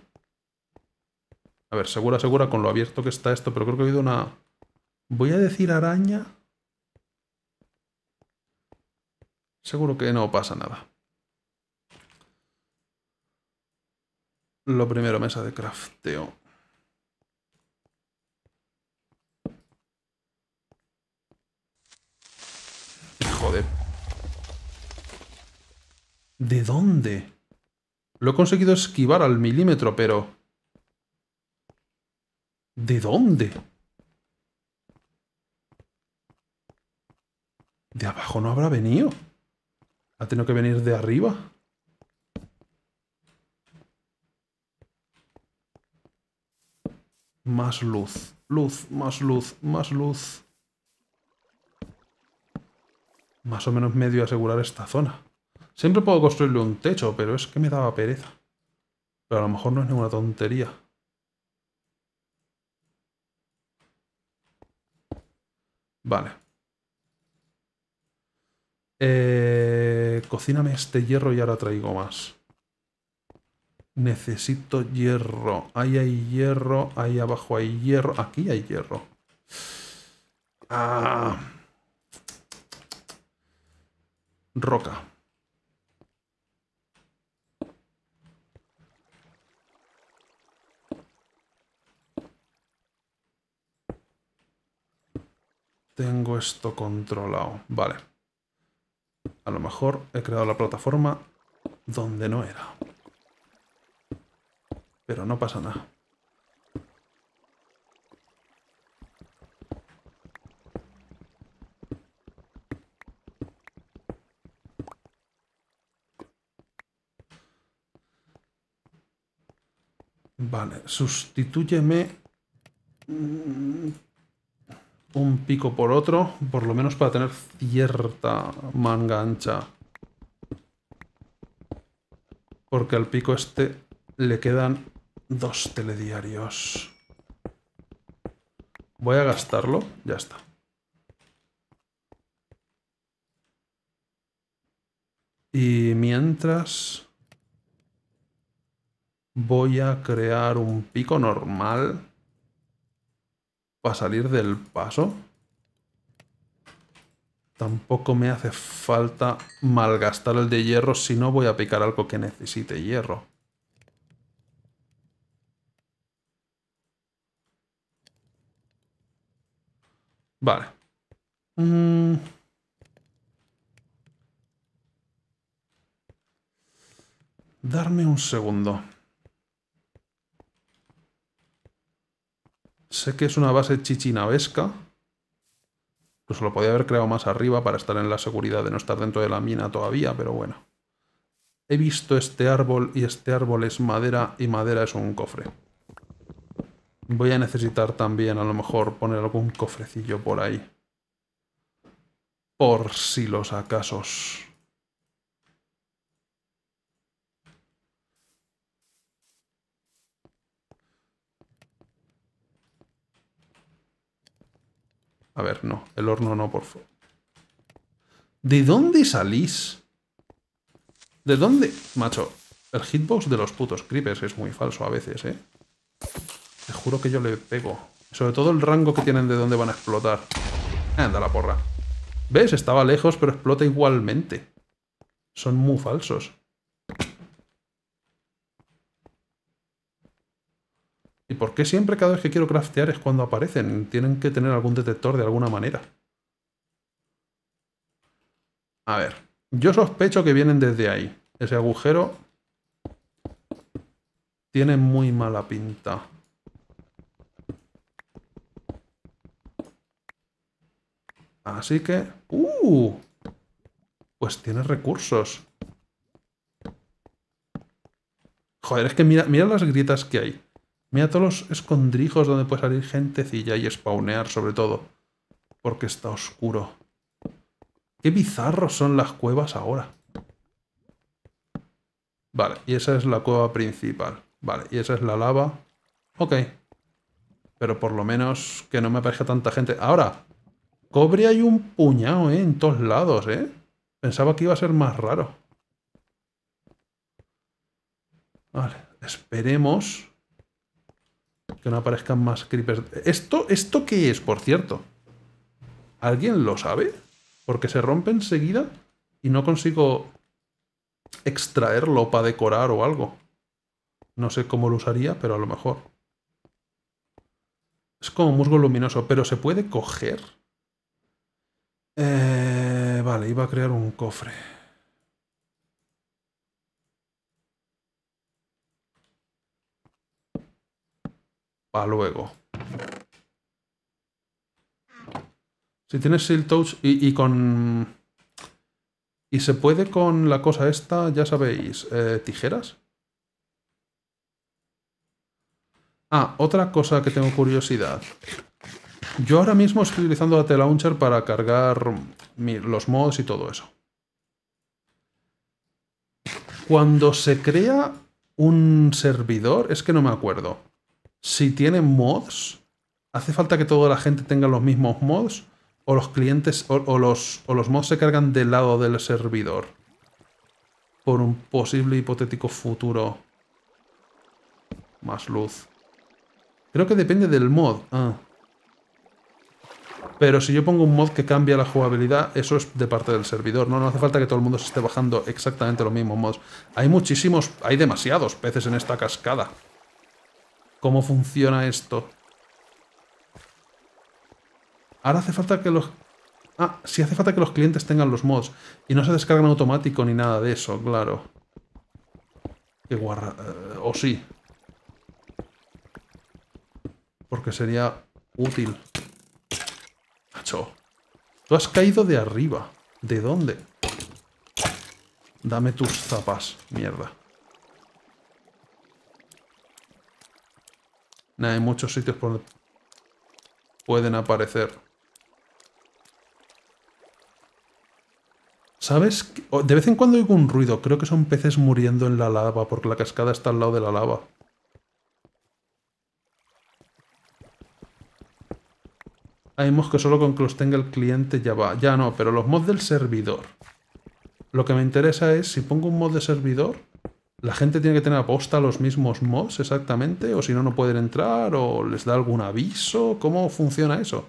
A ver, segura, segura con lo abierto que está esto, pero creo que ha habido una... Voy a decir araña. Seguro que no pasa nada. Lo primero, mesa de crafteo. Joder. ¿De dónde? Lo he conseguido esquivar al milímetro, pero... ¿De dónde? De abajo no habrá venido. Ha tenido que venir de arriba. Más luz, luz, más luz, más luz más o menos medio asegurar esta zona. Siempre puedo construirle un techo, pero es que me daba pereza. Pero a lo mejor no es ninguna tontería. Vale. Eh, cocíname este hierro y ahora traigo más. Necesito hierro. Ahí hay hierro, ahí abajo hay hierro. Aquí hay hierro. Ah roca. Tengo esto controlado. Vale. A lo mejor he creado la plataforma donde no era. Pero no pasa nada. Vale, sustitúyeme mm, un pico por otro, por lo menos para tener cierta manga ancha. Porque al pico este le quedan dos telediarios. Voy a gastarlo, ya está. Y mientras voy a crear un pico normal para salir del paso. Tampoco me hace falta malgastar el de hierro, si no voy a picar algo que necesite hierro. Vale. Mm. Darme un segundo. Sé que es una base chichinavesca. Pues lo podía haber creado más arriba para estar en la seguridad de no estar dentro de la mina todavía, pero bueno. He visto este árbol y este árbol es madera y madera es un cofre. Voy a necesitar también a lo mejor poner algún cofrecillo por ahí. Por si los acasos. A ver, no. El horno no, por favor. ¿De dónde salís? ¿De dónde? Macho, el hitbox de los putos creepers es muy falso a veces, ¿eh? Te juro que yo le pego. Sobre todo el rango que tienen de dónde van a explotar. Anda la porra. ¿Ves? Estaba lejos, pero explota igualmente. Son muy falsos. ¿Y por qué siempre cada vez que quiero craftear es cuando aparecen? Tienen que tener algún detector de alguna manera. A ver, yo sospecho que vienen desde ahí. Ese agujero tiene muy mala pinta. Así que... ¡Uh! Pues tiene recursos. Joder, es que mira, las grietas que hay. Mira todos los escondrijos donde puede salir gentecilla y spawnear sobre todo. Porque está oscuro. Qué bizarros son las cuevas ahora. Vale, y esa es la cueva principal. Vale, y esa es la lava. Ok. Pero por lo menos que no me aparezca tanta gente. Ahora, cobre hay un puñado, ¿eh? En todos lados, ¿eh? Pensaba que iba a ser más raro. Vale, esperemos que no aparezcan más creepers. ¿Esto, ¿Esto qué es, por cierto? ¿Alguien lo sabe? Porque se rompe enseguida y no consigo extraerlo para decorar o algo. No sé cómo lo usaría, pero a lo mejor. Es como musgo luminoso, pero se puede coger. Eh, vale, iba a crear un cofre. Para luego. Si tienes Shield Touch y, con... Y se puede con la cosa esta, ya sabéis, eh, tijeras. Ah, otra cosa que tengo curiosidad. Yo ahora mismo estoy utilizando AT Launcher para cargar los mods y todo eso. Cuando se crea un servidor, es que no me acuerdo si tienen mods, ¿hace falta que toda la gente tenga los mismos mods? ¿O los clientes o, los, los mods se cargan del lado del servidor? Por un posible hipotético futuro. Más luz. Creo que depende del mod. Ah. Pero si yo pongo un mod que cambia la jugabilidad, eso es de parte del servidor, ¿no? No hace falta que todo el mundo se esté bajando exactamente los mismos mods. Hay muchísimos, hay demasiados peces en esta cascada cómo funciona esto. Ahora hace falta que los... Ah, sí hace falta que los clientes tengan los mods. Y no se descargan automático ni nada de eso, claro. Que guarra... Eh, o sí. Porque sería útil. Macho. Tú has caído de arriba. ¿De dónde? Dame tus zapas, mierda. hay muchos sitios por donde pueden aparecer. ¿Sabes? De vez en cuando oigo un ruido. Creo que son peces muriendo en la lava porque la cascada está al lado de la lava. Hay mods que solo con que los tenga el cliente ya va. Ya no, pero los mods del servidor. Lo que me interesa es si pongo un mod de servidor ¿La gente tiene que tener aposta los mismos mods exactamente? ¿O si no, no pueden entrar? ¿O les da algún aviso? ¿Cómo funciona eso?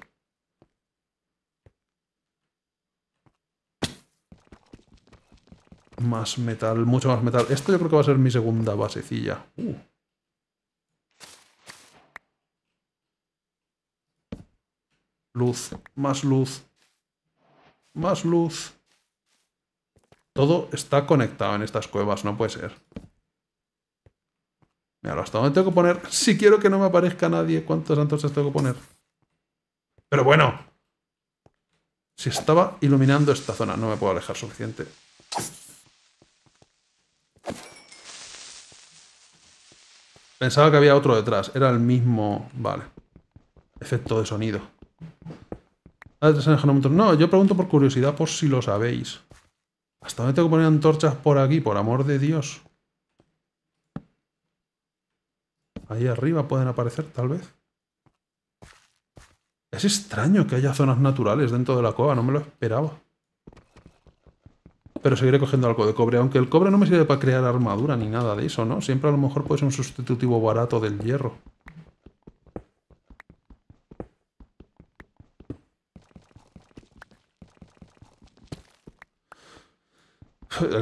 Más metal, mucho más metal. Esto yo creo que va a ser mi segunda basecilla. Uh. Luz, más luz, más luz. Todo está conectado en estas cuevas, no puede ser. Mira, hasta dónde tengo que poner. Si quiero que no me aparezca nadie, ¿cuántas antorchas tengo que poner? Pero bueno. Si estaba iluminando esta zona, no me puedo alejar suficiente. Pensaba que había otro detrás. Era el mismo... Vale. Efecto de sonido. Ah, no, yo pregunto por curiosidad por si lo sabéis. ¿Hasta dónde tengo que poner antorchas por aquí? Por amor de Dios. Ahí arriba pueden aparecer, tal vez. Es extraño que haya zonas naturales dentro de la cueva, no me lo esperaba. Pero seguiré cogiendo algo de cobre, aunque el cobre no me sirve para crear armadura ni nada de eso, ¿no? Siempre a lo mejor puede ser un sustitutivo barato del hierro.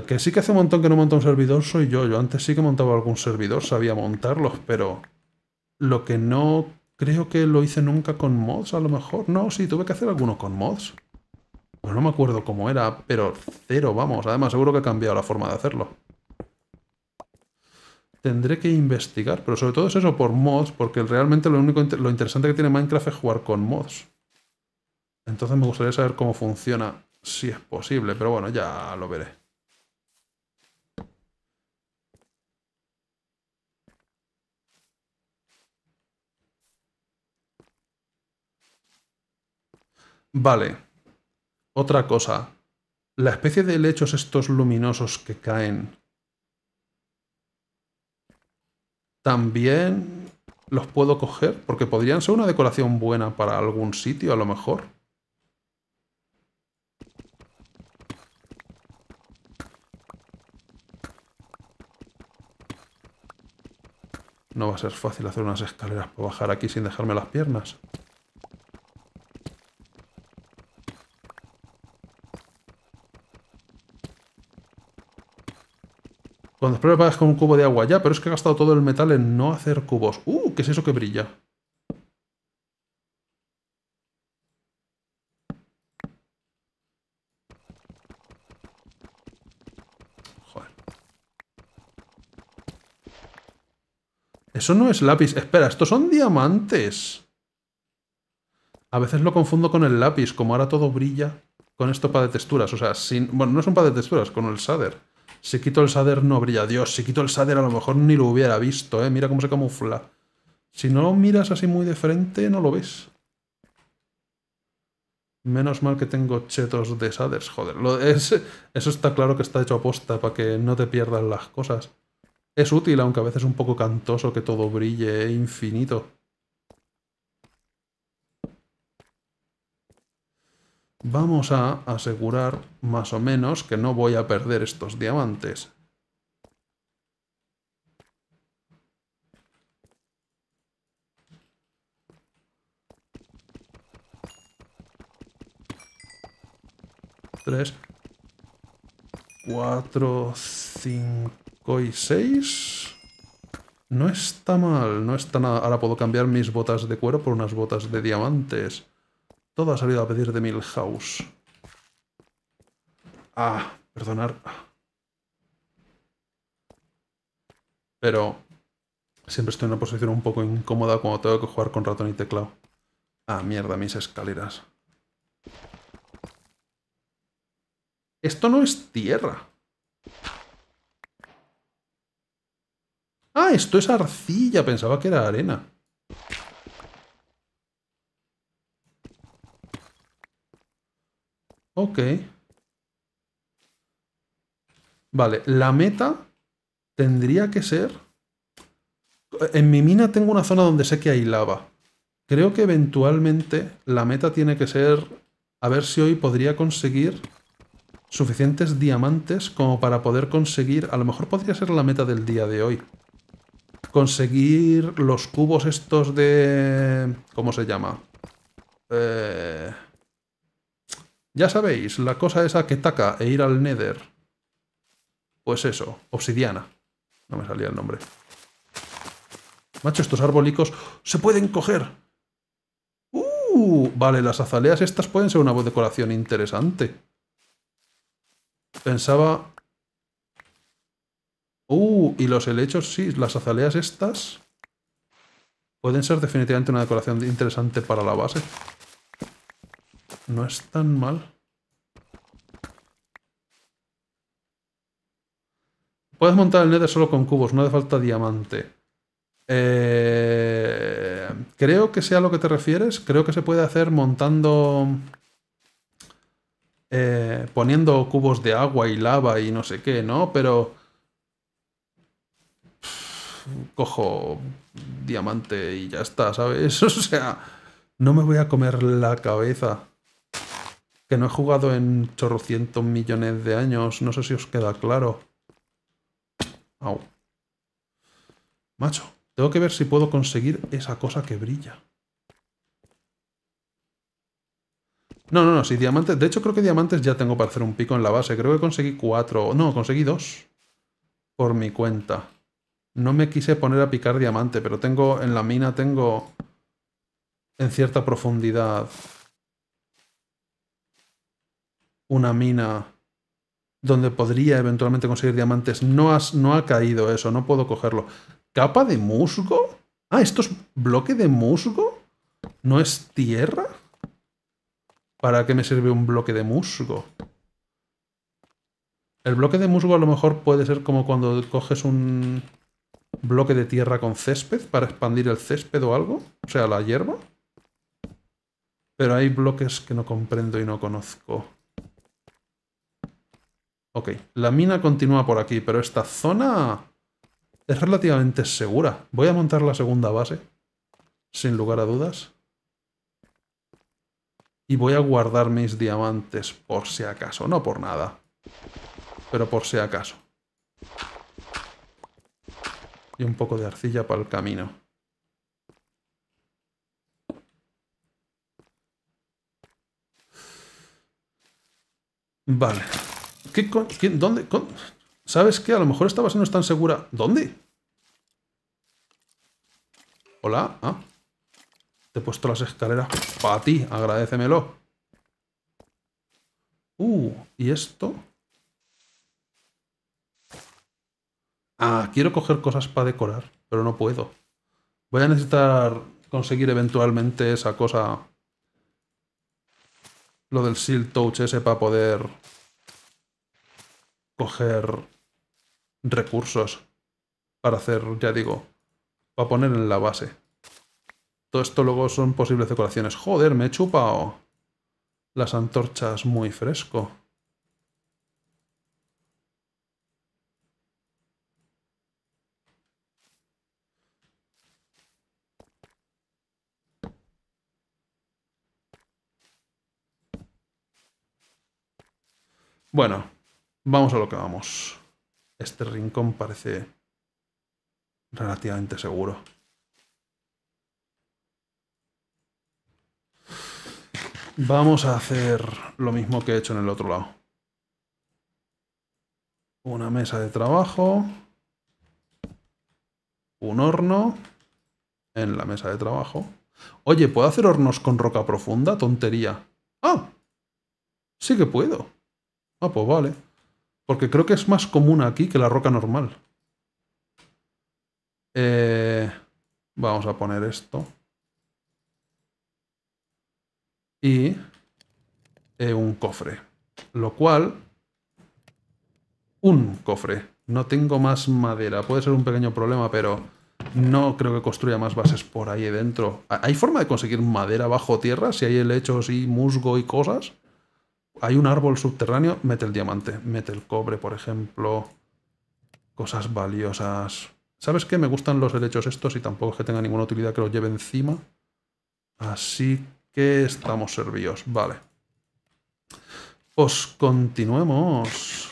que sí que hace un montón que no monta un servidor soy yo. Yo antes sí que montaba algún servidor, sabía montarlos, pero lo que no creo que lo hice nunca con mods, a lo mejor. No, sí, tuve que hacer alguno con mods. Pues no me acuerdo cómo era, pero cero, vamos. Además, seguro que ha cambiado la forma de hacerlo. Tendré que investigar, pero sobre todo es eso por mods, porque realmente lo único lo interesante que tiene Minecraft es jugar con mods. Entonces me gustaría saber cómo funciona, si es posible, pero bueno, ya lo veré. Vale. Otra cosa. La especie de lechos estos luminosos que caen... También los puedo coger, porque podrían ser una decoración buena para algún sitio, a lo mejor. No va a ser fácil hacer unas escaleras para bajar aquí sin dejarme las piernas. Cuando exploras pagas con un cubo de agua ya, pero es que he gastado todo el metal en no hacer cubos. ¡Uh! ¿Qué es eso que brilla? Eso no es lápiz. Espera, estos son diamantes. A veces lo confundo con el lápiz, como ahora todo brilla con esto para de texturas. O sea, sin... Bueno, no es un par de texturas, con el shader. Si quito el shader no brilla. Dios, si quito el shader a lo mejor ni lo hubiera visto, ¿eh? Mira cómo se camufla. Si no lo miras así muy de frente, no lo ves. Menos mal que tengo chetos de shaders, joder. Lo eso está claro que está hecho a posta para que no te pierdas las cosas. Es útil, aunque a veces un poco cantoso que todo brille eh, infinito. vamos a asegurar más o menos que no voy a perder estos diamantes. Tres, cuatro, cinco y seis. No está mal, no está nada. Ahora puedo cambiar mis botas de cuero por unas botas de diamantes. Todo ha salido a pedir de Milhouse. Ah, perdonar. Pero siempre estoy en una posición un poco incómoda cuando tengo que jugar con ratón y teclado. Ah, mierda, mis escaleras. Esto no es tierra. Ah, esto es arcilla. Pensaba que era arena. Ok. Vale, la meta tendría que ser... En mi mina tengo una zona donde sé que hay lava. Creo que eventualmente la meta tiene que ser... A ver si hoy podría conseguir suficientes diamantes como para poder conseguir... A lo mejor podría ser la meta del día de hoy. Conseguir los cubos estos de... ¿Cómo se llama? Eh... Ya sabéis, la cosa esa que taca e ir al Nether. Pues eso, obsidiana. No me salía el nombre. Macho, estos arbólicos se pueden coger. ¡Uh! Vale, las azaleas estas pueden ser una decoración interesante. Pensaba... ¡Uh! Y los helechos, sí, las azaleas estas... Pueden ser definitivamente una decoración interesante para la base. No es tan mal. Puedes montar el Nether solo con cubos, no hace falta diamante. Eh, creo que sea lo que te refieres. Creo que se puede hacer montando... Eh, poniendo cubos de agua y lava y no sé qué, ¿no? Pero... cojo diamante y ya está, ¿sabes? O sea, no me voy a comer la cabeza que no he jugado en chorrocientos millones de años. No sé si os queda claro. Macho, tengo que ver si puedo conseguir esa cosa que brilla. No, no, no, Si diamantes. De hecho, creo que diamantes ya tengo para hacer un pico en la base. Creo que conseguí cuatro. No, conseguí dos. Por mi cuenta. No me quise poner a picar diamante, pero tengo en la mina, tengo en cierta profundidad una mina donde podría eventualmente conseguir diamantes. No, no ha caído eso, no puedo cogerlo. ¿Capa de musgo? Ah, ¿esto es bloque de musgo? ¿No es tierra? ¿Para qué me sirve un bloque de musgo? El bloque de musgo a lo mejor puede ser como cuando coges un bloque de tierra con césped para expandir el césped o algo, o sea, la hierba. Pero hay bloques que no comprendo y no conozco. Ok, la mina continúa por aquí, pero esta zona es relativamente segura. Voy a montar la segunda base, sin lugar a dudas. Y voy a guardar mis diamantes por si acaso. No por nada, pero por si acaso. Y un poco de arcilla para el camino. Vale. ¿Qué, ¿Dónde? ¿Sabes qué? A lo mejor esta base no es tan segura. ¿Dónde? Hola. Ah. Te he puesto las escaleras para ti. Agradecemelo. Uh, ¿y esto? Ah, quiero coger cosas para decorar, pero no puedo. Voy a necesitar conseguir eventualmente esa cosa... Lo del Seal Touch ese para poder recursos para hacer, ya digo, para poner en la base. Todo esto luego son posibles decoraciones. Joder, me he chupado las antorchas muy fresco. Bueno, Vamos a lo que vamos. Este rincón parece relativamente seguro. Vamos a hacer lo mismo que he hecho en el otro lado. Una mesa de trabajo. Un horno. En la mesa de trabajo. Oye, ¿puedo hacer hornos con roca profunda? Tontería. ¡Ah! Sí que puedo. Ah, pues vale. Porque creo que es más común aquí que la roca normal. Eh, vamos a poner esto. Y eh, un cofre. Lo cual... Un cofre. No tengo más madera. Puede ser un pequeño problema, pero no creo que construya más bases por ahí dentro. ¿Hay forma de conseguir madera bajo tierra si hay helechos y musgo y cosas? hay un árbol subterráneo, mete el diamante, mete el cobre, por ejemplo, cosas valiosas. ¿Sabes qué? Me gustan los helechos estos y tampoco es que tenga ninguna utilidad que los lleve encima. Así que estamos servidos. Vale. Pues continuemos.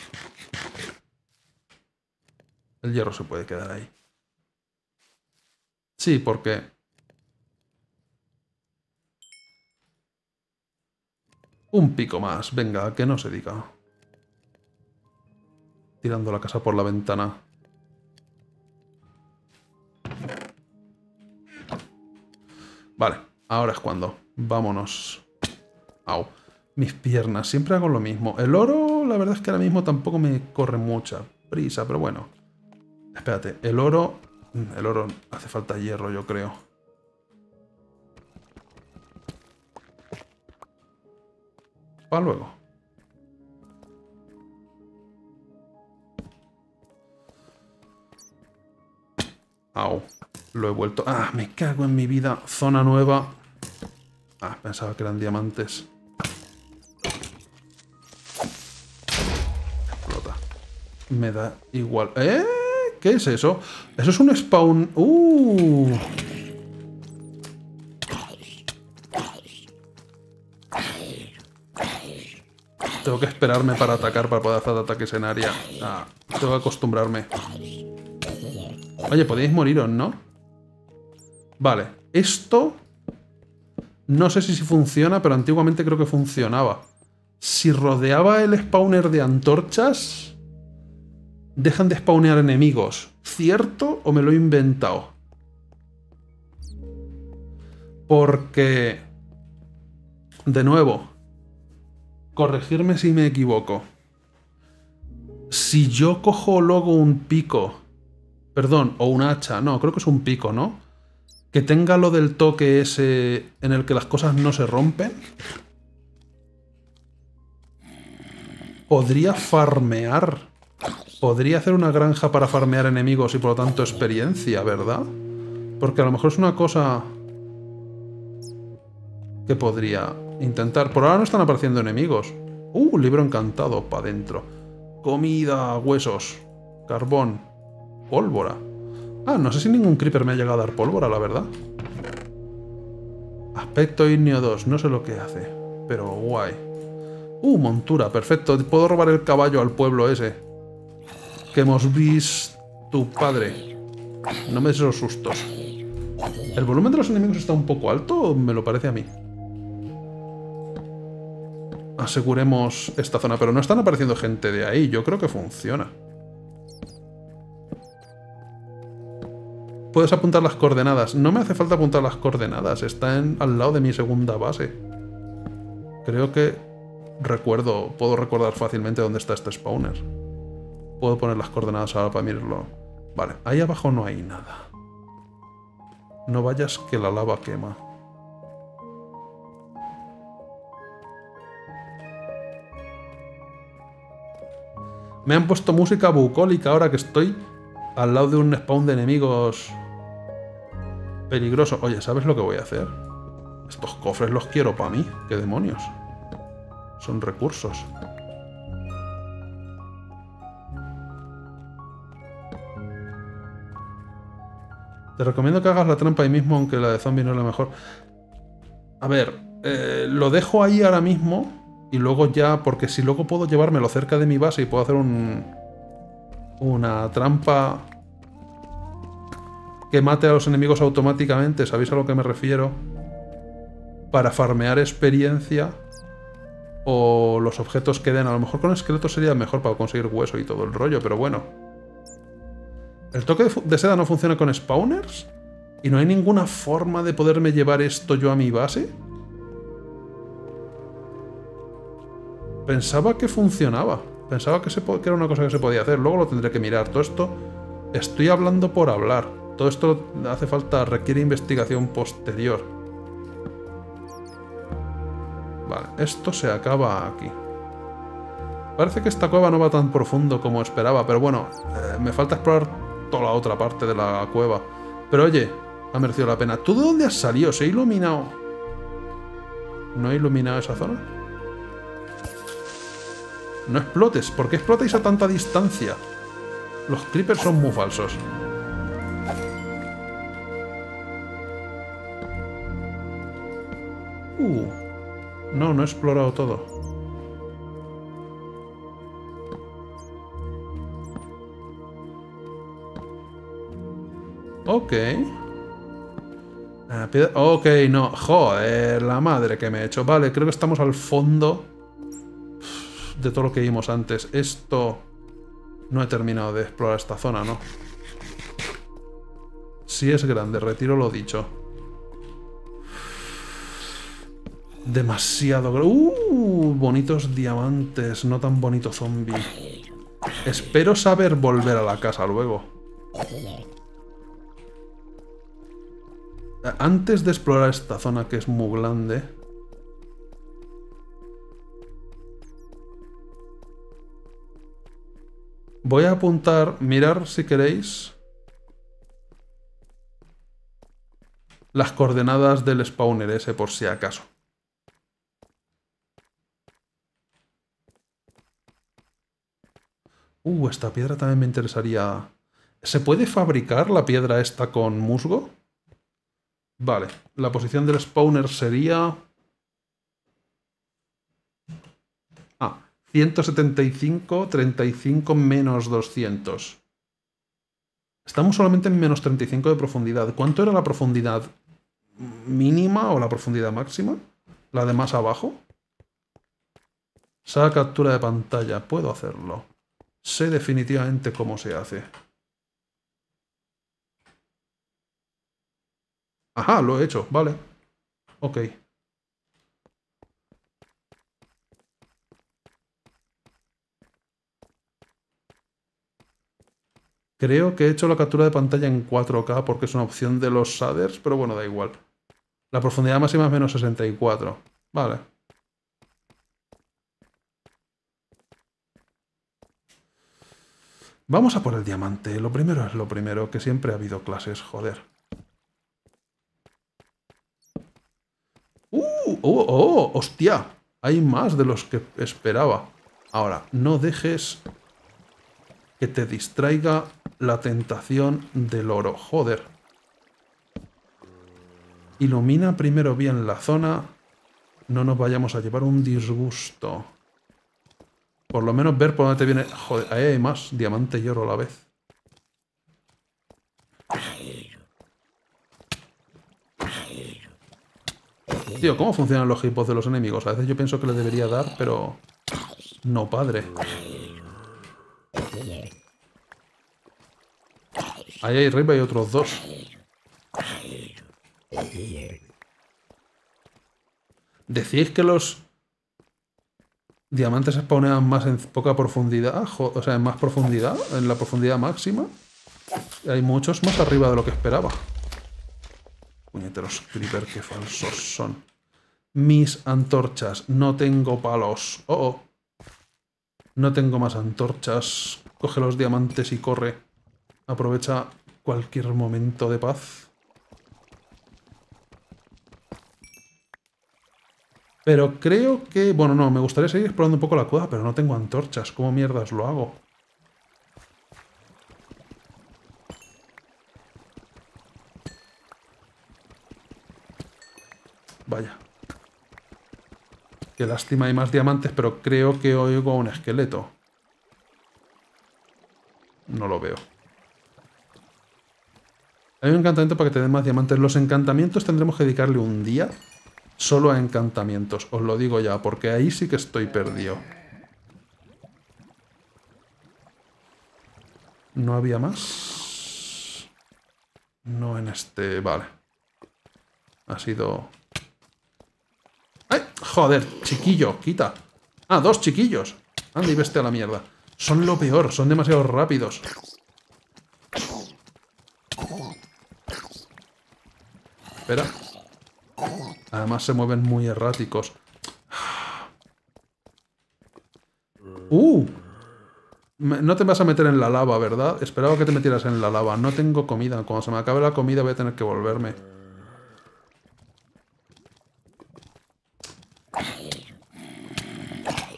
El hierro se puede quedar ahí. Sí, porque Un pico más, venga, que no se diga. Tirando la casa por la ventana. Vale, ahora es cuando. Vámonos. Au. Mis piernas, siempre hago lo mismo. El oro, la verdad es que ahora mismo tampoco me corre mucha prisa, pero bueno. Espérate, el oro... El oro hace falta hierro, yo creo. Para luego. Au. Lo he vuelto... Ah, me cago en mi vida. Zona nueva. Ah, pensaba que eran diamantes. Explota. Me da igual. ¿Eh? ¿Qué es eso? Eso es un spawn... ¡Uh! Tengo que esperarme para atacar para poder hacer ataques en área. Ah, tengo que acostumbrarme. Oye, podéis moriros, ¿no? Vale. Esto... No sé si funciona, pero antiguamente creo que funcionaba. Si rodeaba el spawner de antorchas... Dejan de spawnear enemigos. ¿Cierto o me lo he inventado? Porque... De nuevo, corregirme si me equivoco. Si yo cojo luego un pico, perdón, o un hacha, no, creo que es un pico, ¿no? Que tenga lo del toque ese en el que las cosas no se rompen. Podría farmear. Podría hacer una granja para farmear enemigos y por lo tanto experiencia, ¿verdad? Porque a lo mejor es una cosa que podría Intentar. Por ahora no están apareciendo enemigos. Uh, libro encantado, pa' dentro. Comida, huesos, carbón, pólvora. Ah, no sé si ningún creeper me ha llegado a dar pólvora, la verdad. Aspecto ignio 2, no sé lo que hace, pero guay. Uh, montura, perfecto. Puedo robar el caballo al pueblo ese. Que hemos visto tu padre. No me des esos sustos. ¿El volumen de los enemigos está un poco alto? Me lo parece a mí aseguremos esta zona. Pero no están apareciendo gente de ahí. Yo creo que funciona. Puedes apuntar las coordenadas. No me hace falta apuntar las coordenadas. Están al lado de mi segunda base. Creo que recuerdo, puedo recordar fácilmente dónde está este spawner. Puedo poner las coordenadas ahora para mirarlo. Vale, ahí abajo no hay nada. No vayas que la lava quema. Me han puesto música bucólica ahora que estoy al lado de un spawn de enemigos peligroso. Oye, ¿sabes lo que voy a hacer? Estos cofres los quiero para mí. ¿Qué demonios? Son recursos. Te recomiendo que hagas la trampa ahí mismo, aunque la de zombies no es la mejor. A ver, eh, lo dejo ahí ahora mismo y luego ya, porque si luego puedo llevármelo cerca de mi base y puedo hacer un... Una trampa que mate a los enemigos automáticamente, ¿sabéis a lo que me refiero? Para farmear experiencia o los objetos que den. A lo mejor con esqueletos sería mejor para conseguir hueso y todo el rollo, pero bueno. El toque de, de seda no funciona con spawners y no hay ninguna forma de poderme llevar esto yo a mi base. pensaba que funcionaba. Pensaba que, se era una cosa que se podía hacer. Luego lo tendré que mirar. Todo esto estoy hablando por hablar. Todo esto hace falta, requiere investigación posterior. Vale, esto se acaba aquí. Parece que esta cueva no va tan profundo como esperaba, pero bueno, eh, me falta explorar toda la otra parte de la cueva. Pero oye, ha merecido la pena. ¿Tú de dónde has salido? ¿Se ha iluminado? ¿No ha iluminado esa zona? No explotes. ¿Por qué explotáis a tanta distancia? Los creepers son muy falsos. Uh. No, no he explorado todo. Ok. Ah, ok, no. Joder, la madre que me he hecho. Vale, creo que estamos al fondo de todo lo que vimos antes. Esto... No he terminado de explorar esta zona, ¿no? Si es grande, retiro lo dicho. Demasiado... ¡Uh! Bonitos diamantes, no tan bonito zombie. Espero saber volver a la casa luego. Antes de explorar esta zona que es muy grande... Voy a apuntar, mirar si queréis las coordenadas del spawner ese por si acaso. Uh, esta piedra también me interesaría... ¿Se puede fabricar la piedra esta con musgo? Vale, la posición del spawner sería... 175, 35 menos 200. Estamos solamente en menos 35 de profundidad. ¿Cuánto era la profundidad mínima o la profundidad máxima? ¿La de más abajo? Saca captura de pantalla. Puedo hacerlo. Sé definitivamente cómo se hace. Ajá, lo he hecho. Vale. Ok. Creo que he hecho la captura de pantalla en 4K porque es una opción de los shaders, pero bueno, da igual. La profundidad máxima es menos 64. Vale. Vamos a por el diamante. Lo primero es lo primero, que siempre ha habido clases, joder. ¡Uh! ¡Oh! ¡Oh! ¡Hostia! Hay más de los que esperaba. Ahora, no dejes que te distraiga la tentación del oro. Joder. Ilumina primero bien la zona. No nos vayamos a llevar un disgusto. Por lo menos ver por dónde te viene... Joder, ahí hay más diamante y oro a la vez. Tío, ¿cómo funcionan los hipos de los enemigos? A veces yo pienso que le debería dar, pero... No, padre. Ahí arriba hay otros dos. Decís que los diamantes se spawnean más en poca profundidad, o sea, en más profundidad, en la profundidad máxima. Hay muchos más arriba de lo que esperaba. Puñeteros creeper, que falsos son. Mis antorchas, no tengo palos. Oh, oh. No tengo más antorchas. Coge los diamantes y corre. Aprovecha cualquier momento de paz. Pero creo que... Bueno, no, me gustaría seguir explorando un poco la cueva, pero no tengo antorchas. ¿Cómo mierdas lo hago? Vaya. Qué lástima, hay más diamantes, pero creo que oigo un esqueleto. No lo veo. Hay un encantamiento para que te den más diamantes. Los encantamientos tendremos que dedicarle un día solo a encantamientos. Os lo digo ya, porque ahí sí que estoy perdido. ¿No había más? No en este... Vale. Ha sido... ¡Ay! Joder, chiquillo, quita. Ah, dos chiquillos. Anda y veste a la mierda. Son lo peor, son demasiado rápidos. espera. Además se mueven muy erráticos. ¡Uh! No te vas a meter en la lava, ¿verdad? Esperaba que te metieras en la lava. No tengo comida. Cuando se me acabe la comida voy a tener que volverme.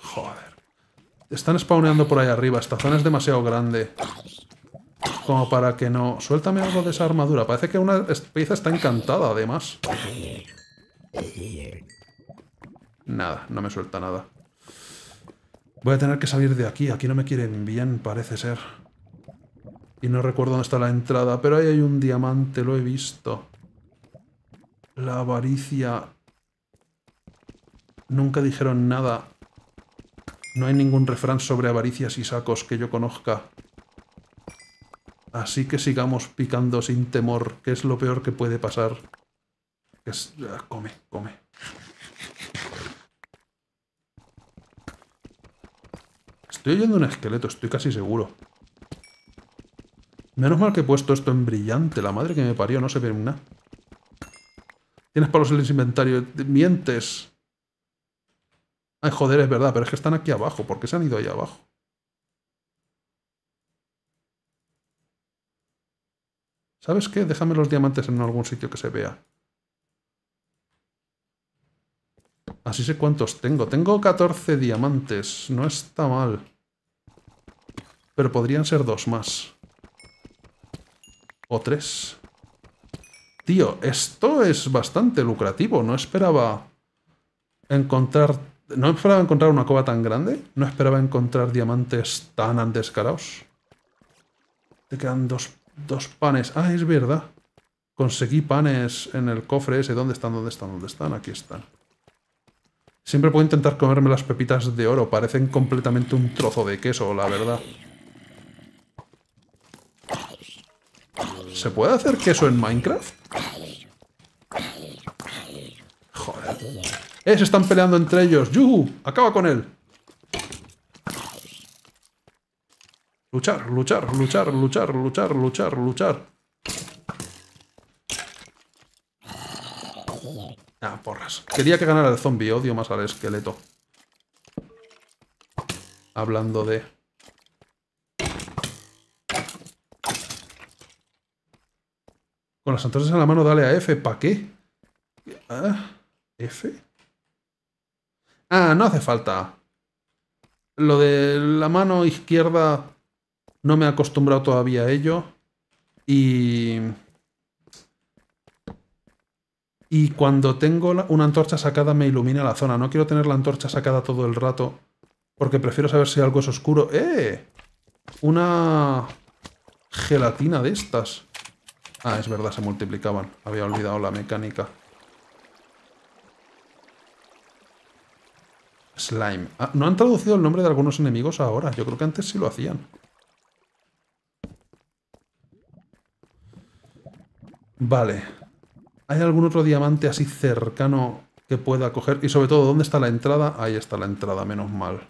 Joder. Están spawneando por ahí arriba. Esta zona es demasiado grande. Como para que no... Suéltame algo de esa armadura. Parece que una pieza está encantada, además. Nada, no me suelta nada. Voy a tener que salir de aquí. Aquí no me quieren bien, parece ser. Y no recuerdo dónde está la entrada, pero ahí hay un diamante, lo he visto. La avaricia... Nunca dijeron nada. No hay ningún refrán sobre avaricias y sacos que yo conozca. Así que sigamos picando sin temor, que es lo peor que puede pasar. Es... come, come. Estoy oyendo un esqueleto, estoy casi seguro. Menos mal que he puesto esto en brillante. La madre que me parió, no se ve nada. Tienes palos en el inventario. Mientes. Ay, joder, es verdad, pero es que están aquí abajo. ¿Por qué se han ido ahí abajo? ¿Sabes qué? Déjame los diamantes en algún sitio que se vea. Así sé cuántos tengo. Tengo 14 diamantes. No está mal. Pero podrían ser dos más. O tres. Tío, esto es bastante lucrativo. No esperaba encontrar... No esperaba encontrar una cova tan grande. No esperaba encontrar diamantes tan andescarados. Te quedan dos Dos panes. Ah, es verdad. Conseguí panes en el cofre ese. ¿Dónde están? ¿Dónde están? ¿Dónde están? Aquí están. Siempre puedo intentar comerme las pepitas de oro. Parecen completamente un trozo de queso, la verdad. ¿Se puede hacer queso en Minecraft? Joder. ¡Eh! Se están peleando entre ellos. ¡Yuhu! ¡Acaba con él! Luchar, luchar, luchar, luchar, luchar, luchar, luchar. Ah, porras. Quería que ganara el zombie, odio más al esqueleto. Hablando de... Con las antorchas en la mano, dale a F. ¿Para qué? ¿F? Ah, no hace falta. Lo de la mano izquierda no me he acostumbrado todavía a ello. Y. Y cuando tengo una antorcha sacada me ilumina la zona. No quiero tener la antorcha sacada todo el rato. Porque prefiero saber si algo es oscuro. ¡Eh! Una gelatina de estas. Ah, es verdad, se multiplicaban. Había olvidado la mecánica. Slime. Ah, no han traducido el nombre de algunos enemigos ahora. Yo creo que antes sí lo hacían. Vale. ¿Hay algún otro diamante así cercano que pueda coger? Y sobre todo, ¿dónde está la entrada? Ahí está la entrada, menos mal.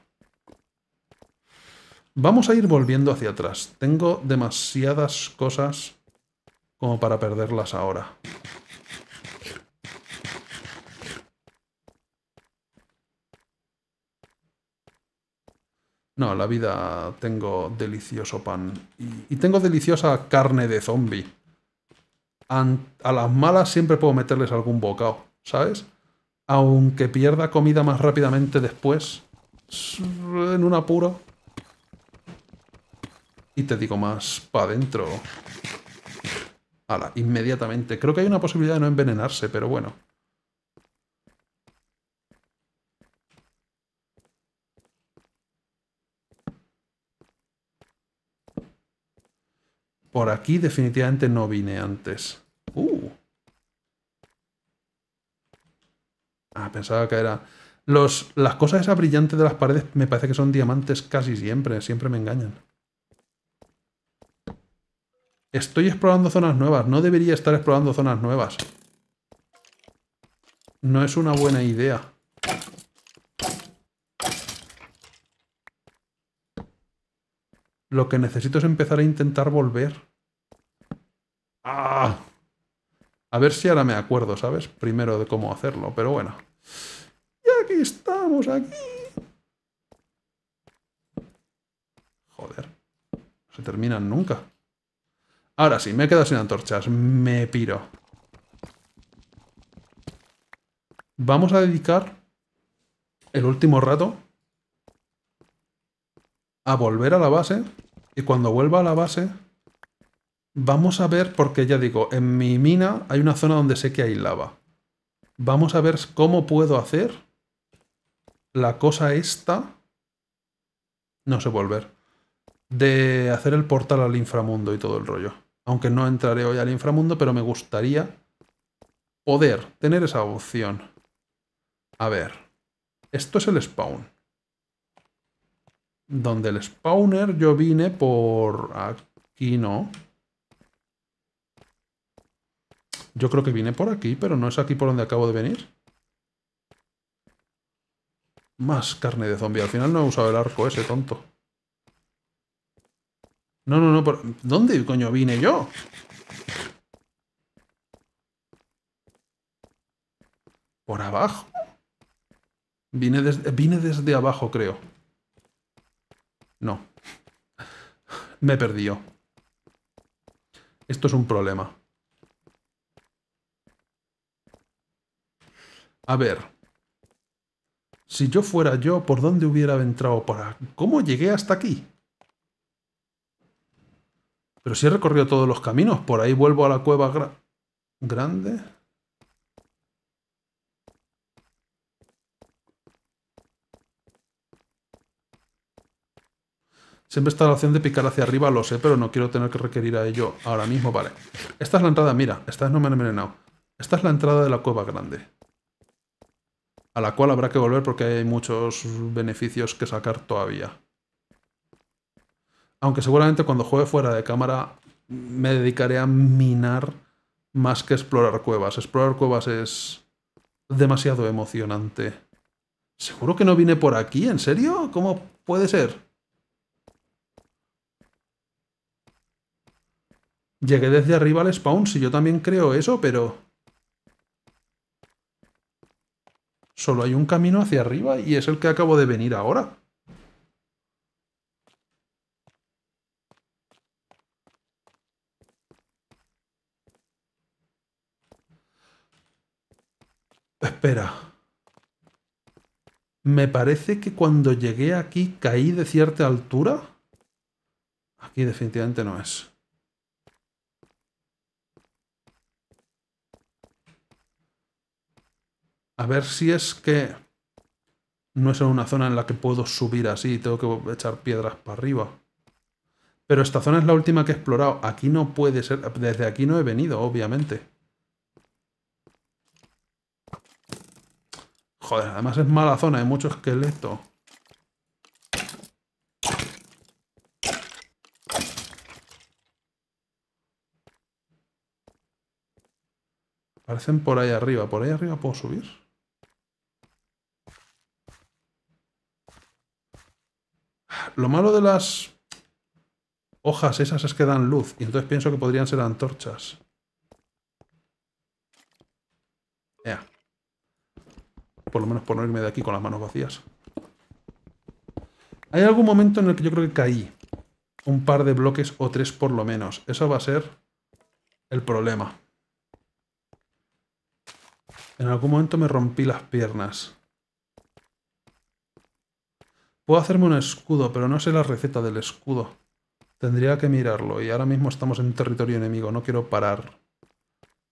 Vamos a ir volviendo hacia atrás. Tengo demasiadas cosas como para perderlas ahora. No, la vida tengo delicioso pan. Y, tengo deliciosa carne de zombie a las malas siempre puedo meterles algún bocado, ¿sabes? Aunque pierda comida más rápidamente después, en un apuro. Y te digo más, para adentro. Ala, inmediatamente. Creo que hay una posibilidad de no envenenarse, pero bueno. Por aquí definitivamente no vine antes. Uh. Ah, pensaba que era... Los, las cosas esas brillantes de las paredes me parece que son diamantes casi siempre. Siempre me engañan. Estoy explorando zonas nuevas. No debería estar explorando zonas nuevas. No es una buena idea. Lo que necesito es empezar a intentar volver. A ver si ahora me acuerdo, ¿sabes? Primero de cómo hacerlo, pero bueno. Y aquí estamos, aquí. Joder. se terminan nunca. Ahora sí, me he quedado sin antorchas. Me piro. Vamos a dedicar el último rato a volver a la base. Y cuando vuelva a la base, vamos a ver, porque ya digo, en mi mina hay una zona donde sé que hay lava. Vamos a ver cómo puedo hacer la cosa esta. No sé volver. De hacer el portal al inframundo y todo el rollo. Aunque no entraré hoy al inframundo, pero me gustaría poder tener esa opción. A ver. Esto es el spawn donde el spawner yo vine por... aquí no. Yo creo que vine por aquí, pero no es aquí por donde acabo de venir. Más carne de zombie. Al final no he usado el arco ese, tonto. No, no, no. Por... ¿Dónde coño vine yo? Por abajo. Vine vine desde abajo, creo. No. Me he perdido. Esto es un problema. A ver. Si yo fuera yo, ¿por dónde hubiera entrado para...? ¿Cómo llegué hasta aquí? Pero si he recorrido todos los caminos, por ahí vuelvo a la cueva grande... Siempre está la opción de picar hacia arriba, lo sé, pero no quiero tener que requerir a ello ahora mismo. Vale. Esta es la entrada, mira, esta no me han envenenado. Esta es la entrada de la cueva grande. A la cual habrá que volver porque hay muchos beneficios que sacar todavía. Aunque seguramente cuando juegue fuera de cámara me dedicaré a minar más que explorar cuevas. Explorar cuevas es demasiado emocionante. ¿Seguro que no vine por aquí? ¿En serio? ¿Cómo puede ser? Llegué desde arriba al spawn, si yo también creo eso, pero... Solo hay un camino hacia arriba y es el que acabo de venir ahora. Espera. Me parece que cuando llegué aquí caí de cierta altura. Aquí definitivamente no es. A ver si es que no es una zona en la que puedo subir así, tengo que echar piedras para arriba. Pero esta zona es la última que he explorado. Aquí no puede ser... Desde aquí no he venido, obviamente. Joder, además es mala zona, hay mucho esqueleto. Parecen por ahí arriba. ¿Por ahí arriba puedo subir? Lo malo de las hojas esas es que dan luz, y entonces pienso que podrían ser antorchas. Por lo menos ponerme de aquí con las manos vacías. Hay algún momento en el que yo creo que caí. Un par de bloques o tres por lo menos. Eso va a ser el problema. En algún momento me rompí las piernas. Puedo hacerme un escudo, pero no sé la receta del escudo. Tendría que mirarlo. Y ahora mismo estamos en territorio enemigo. No quiero parar.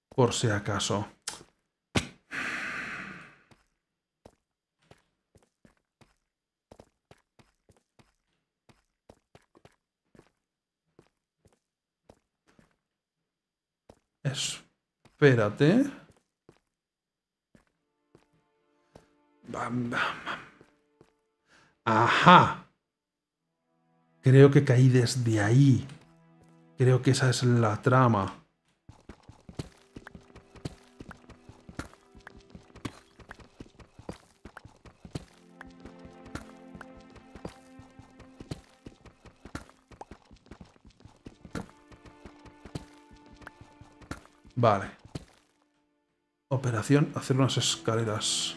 Por si acaso. Espérate. Bam, bam, bam. Ajá. Creo que caí desde ahí. Creo que esa es la trama. Vale. Operación, hacer unas escaleras.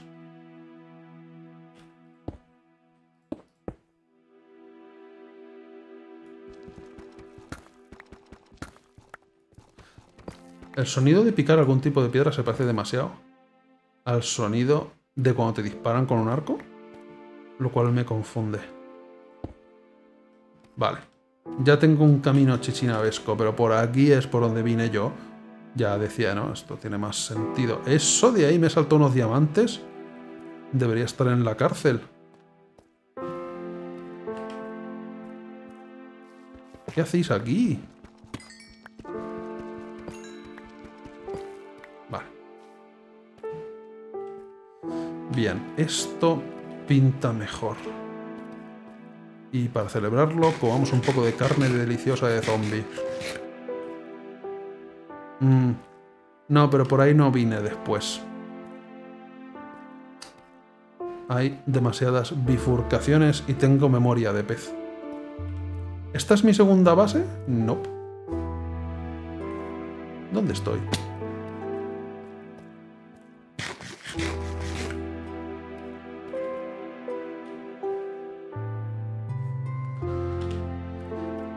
El sonido de picar algún tipo de piedra se parece demasiado al sonido de cuando te disparan con un arco, lo cual me confunde. Vale. Ya tengo un camino chichinavesco, pero por aquí es por donde vine yo. Ya decía, ¿no? Esto tiene más sentido. Eso de ahí me saltó unos diamantes. Debería estar en la cárcel. ¿Qué hacéis aquí? Bien, esto pinta mejor. Y para celebrarlo, comamos un poco de carne deliciosa de zombie. Mm. No, pero por ahí no vine después. Hay demasiadas bifurcaciones y tengo memoria de pez. ¿Esta es mi segunda base? No. ¿Dónde estoy?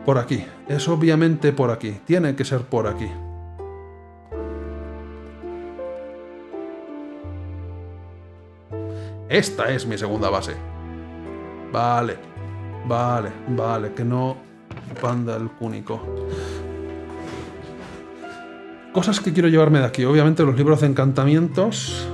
por aquí. Es obviamente por aquí. Tiene que ser por aquí. Esta es mi segunda base. Vale. Vale, vale. Que no panda el cúnico. Cosas que quiero llevarme de aquí. Obviamente los libros de encantamientos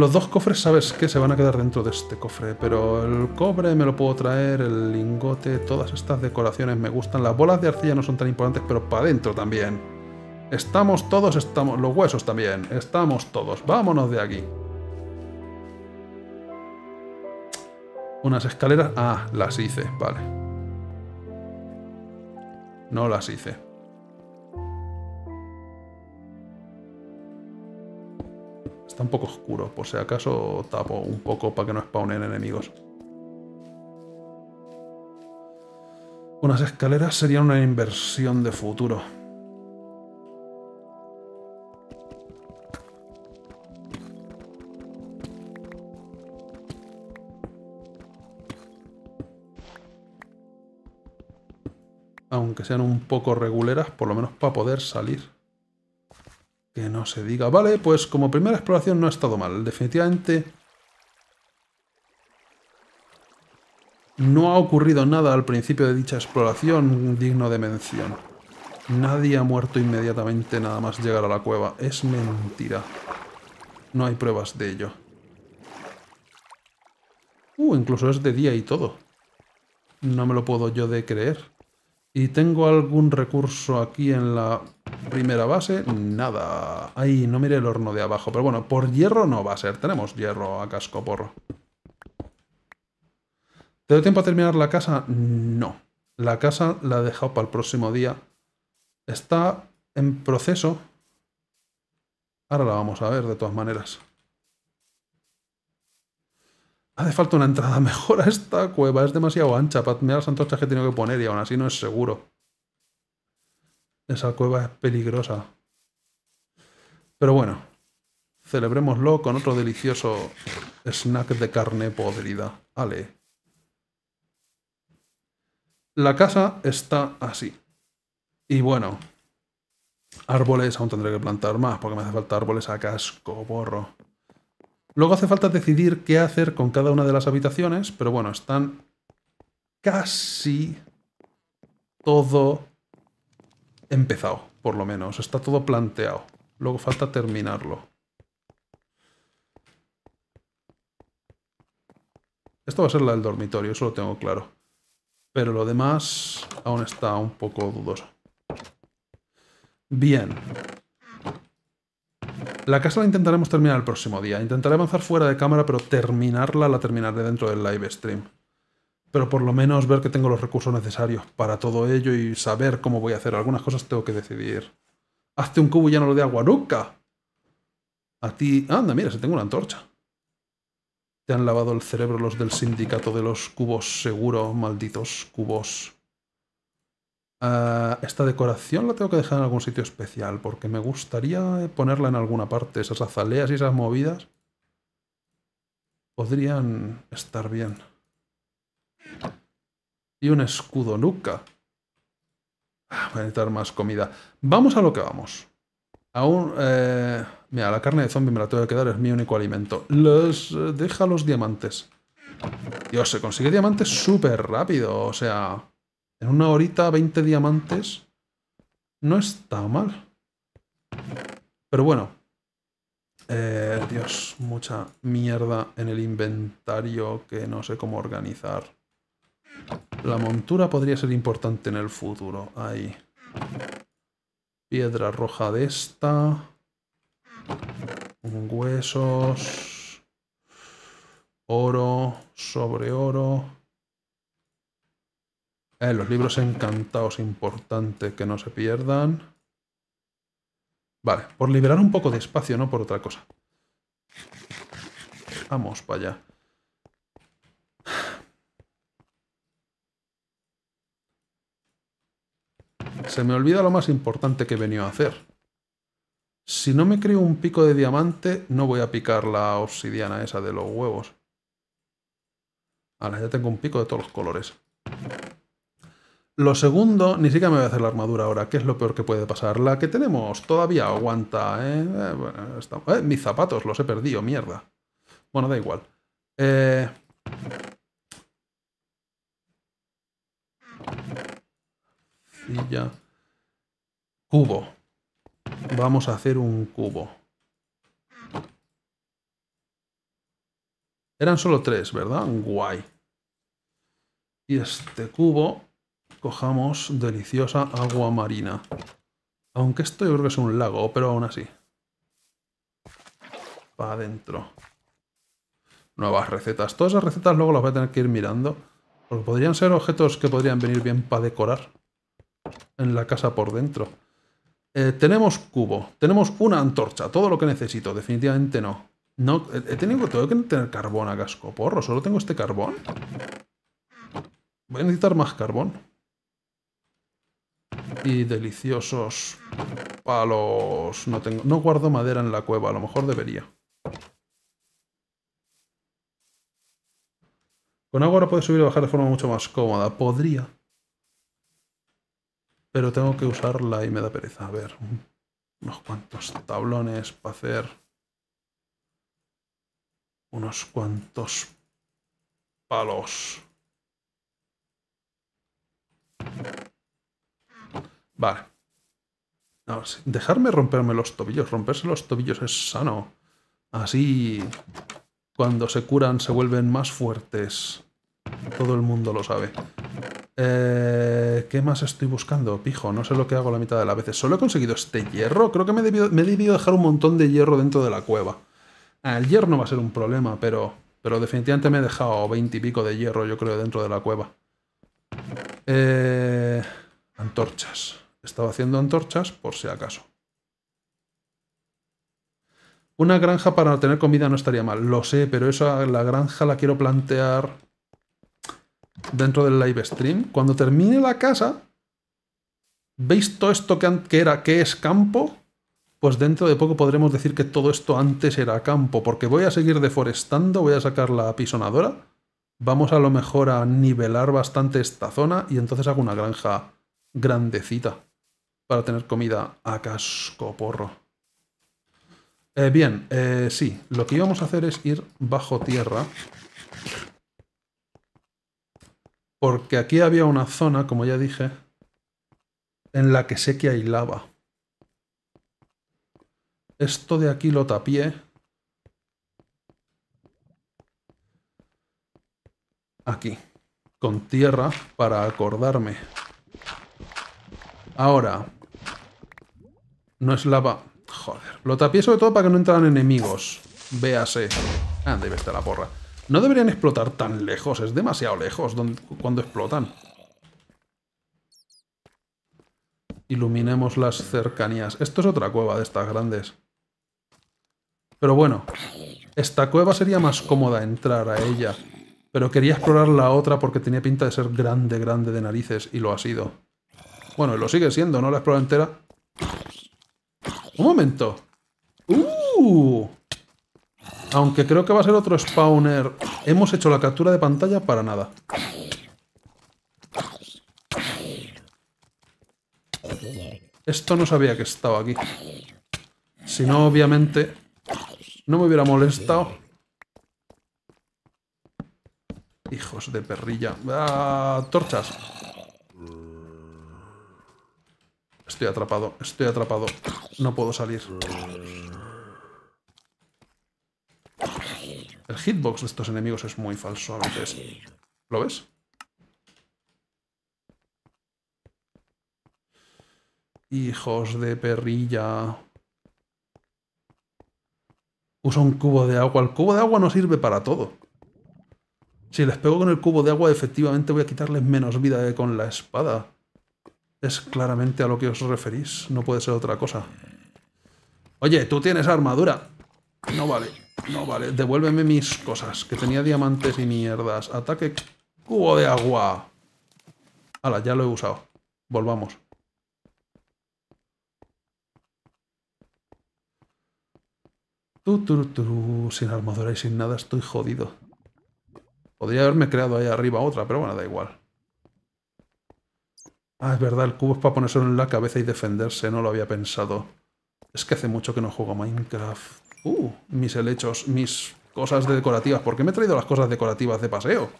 los dos cofres, ¿sabes qué? Se van a quedar dentro de este cofre, pero el cobre me lo puedo traer, el lingote, todas estas decoraciones me gustan. Las bolas de arcilla no son tan importantes, pero para adentro también. Estamos todos, estamos, los huesos también, estamos todos. Vámonos de aquí. Unas escaleras, ah, las hice, vale. No las hice. Está un poco oscuro, por si acaso tapo un poco para que no spawnen enemigos. Unas escaleras serían una inversión de futuro. Aunque sean un poco reguleras, por lo menos para poder salir. Que no se diga. Vale, pues como primera exploración no ha estado mal. Definitivamente no ha ocurrido nada al principio de dicha exploración digno de mención. Nadie ha muerto inmediatamente nada más llegar a la cueva. Es mentira. No hay pruebas de ello. Uh, incluso es de día y todo. No me lo puedo yo de creer. ¿Y tengo algún recurso aquí en la primera base? Nada. Ahí, no mire el horno de abajo. Pero bueno, por hierro no va a ser. Tenemos hierro a casco porro. ¿Te doy tiempo a terminar la casa? No. La casa la he dejado para el próximo día. Está en proceso. Ahora la vamos a ver de todas maneras. Hace falta una entrada mejor a esta cueva. Es demasiado ancha para las antorchas que he tenido que poner y aún así no es seguro. Esa cueva es peligrosa. Pero bueno, celebrémoslo con otro delicioso snack de carne podrida. Ale. La casa está así. Y bueno, árboles aún tendré que plantar más porque me hace falta árboles a casco, porro. Luego hace falta decidir qué hacer con cada una de las habitaciones, pero bueno, están casi todo empezado, por lo menos. Está todo planteado. Luego falta terminarlo. Esto va a ser la del dormitorio, eso lo tengo claro. Pero lo demás aún está un poco dudoso. Bien. La casa la intentaremos terminar el próximo día. Intentaré avanzar fuera de cámara, pero terminarla la terminaré dentro del live stream. Pero por lo menos ver que tengo los recursos necesarios para todo ello y saber cómo voy a hacer. Algunas cosas tengo que decidir. Hazte un cubo y ya no lo de agua nunca. A ti... Anda, mira, si tengo una antorcha. Te han lavado el cerebro los del sindicato de los cubos seguro, malditos cubos. Ah, esta decoración la tengo que dejar en algún sitio especial, porque me gustaría ponerla en alguna parte. Esas azaleas y esas movidas podrían estar bien. Y un escudo nuca. Ah, voy a necesitar más comida. Vamos a lo que vamos. Aún... Eh, mira, la carne de zombie me la tengo que dar. es mi único alimento. Los... Eh, deja los diamantes. Dios, se consigue diamantes súper rápido, o sea... En una horita, 20 diamantes. No está mal. Pero bueno. Eh, Dios, mucha mierda en el inventario que no sé cómo organizar. La montura podría ser importante en el futuro. Ahí. Piedra roja de esta. Huesos. Oro sobre oro. Eh, los libros encantados, importante que no se pierdan. Vale, por liberar un poco de espacio, no por otra cosa. Vamos para allá. Se me olvida lo más importante que he venido a hacer. Si no me creo un pico de diamante, no voy a picar la obsidiana esa de los huevos. Ahora ya tengo un pico de todos los colores. Lo segundo, ni siquiera me voy a hacer la armadura ahora, que es lo peor que puede pasar. La que tenemos todavía aguanta, ¿eh? Eh, eh, mis zapatos los he perdido, mierda. Bueno, da igual. ya. Cubo. Vamos a hacer un cubo. Eran solo tres, ¿verdad? Guay. Y este cubo cojamos deliciosa agua marina. Aunque esto yo creo que es un lago, pero aún así. Para adentro. Nuevas recetas. Todas esas recetas luego las voy a tener que ir mirando. Porque podrían ser objetos que podrían venir bien para decorar. En la casa por dentro. Eh, tenemos cubo. Tenemos una antorcha. Todo lo que necesito. Definitivamente no. No, eh, he tenido, que tener carbón a casco. Porro, solo tengo este carbón. Voy a necesitar más carbón y deliciosos palos. No, tengo, no guardo madera en la cueva, a lo mejor debería. Con agua ahora puedo subir y bajar de forma mucho más cómoda. Podría. Pero tengo que usarla y me da pereza. A ver, unos cuantos tablones para hacer unos cuantos palos. Vale. dejarme romperme los tobillos. Romperse los tobillos es sano. Así, cuando se curan, se vuelven más fuertes. Todo el mundo lo sabe. Eh, ¿Qué más estoy buscando? Pijo, no sé lo que hago la mitad de las veces. ¿Solo he conseguido este hierro? Creo que me he, debido, me dejar un montón de hierro dentro de la cueva. Ah, el hierro no va a ser un problema, pero, pero definitivamente me he dejado veinte y pico de hierro, yo creo, dentro de la cueva. Eh, antorchas. Estaba haciendo antorchas por si acaso. Una granja para tener comida no estaría mal, lo sé, pero esa, la granja la quiero plantear dentro del live stream. Cuando termine la casa, ¿veis todo esto que, era, que es campo? Pues dentro de poco podremos decir que todo esto antes era campo, porque voy a seguir deforestando, voy a sacar la apisonadora, vamos a lo mejor a nivelar bastante esta zona y entonces hago una granja grandecita para tener comida a casco porro. Eh, bien, eh, sí, lo que íbamos a hacer es ir bajo tierra. Porque aquí había una zona, como ya dije, en la que sé que hay lava. Esto de aquí lo tapié. Aquí, con tierra para acordarme. Ahora, no es lava. Joder. Lo tapé sobre todo para que no entraran enemigos. Véase. Ah, debe estar la porra. No deberían explotar tan lejos. Es demasiado lejos cuando explotan. Iluminemos las cercanías. Esto es otra cueva de estas grandes. Pero bueno, esta cueva sería más cómoda entrar a ella. Pero quería explorar la otra porque tenía pinta de ser grande, grande de narices. Y lo ha sido. Bueno, y lo sigue siendo, ¿no? La explora entera. Un momento. ¡Uh! Aunque creo que va a ser otro spawner. Hemos hecho la captura de pantalla para nada. Esto no sabía que estaba aquí. Si no, obviamente, no me hubiera molestado. Hijos de perrilla. ¡Ah! Torchas. Estoy atrapado, estoy atrapado. No puedo salir. El hitbox de estos enemigos es muy falso ¿Lo ves? Hijos de perrilla. Usa un cubo de agua. El cubo de agua no sirve para todo. Si les pego con el cubo de agua, efectivamente voy a quitarles menos vida que con la espada. Es claramente a lo que os referís. No puede ser otra cosa. Oye, tú tienes armadura. No vale, no vale. Devuélveme mis cosas, que tenía diamantes y mierdas. Ataque cubo de agua. Hala, ya lo he usado. Volvamos. tú tú sin armadura y sin nada estoy jodido. Podría haberme creado ahí arriba otra, pero bueno, da igual. Ah, es verdad, el cubo es para ponerse en la cabeza y defenderse, no lo había pensado. Es que hace mucho que no juego a Minecraft. Uh, mis helechos, mis cosas decorativas. ¿Por qué me he traído las cosas decorativas de paseo?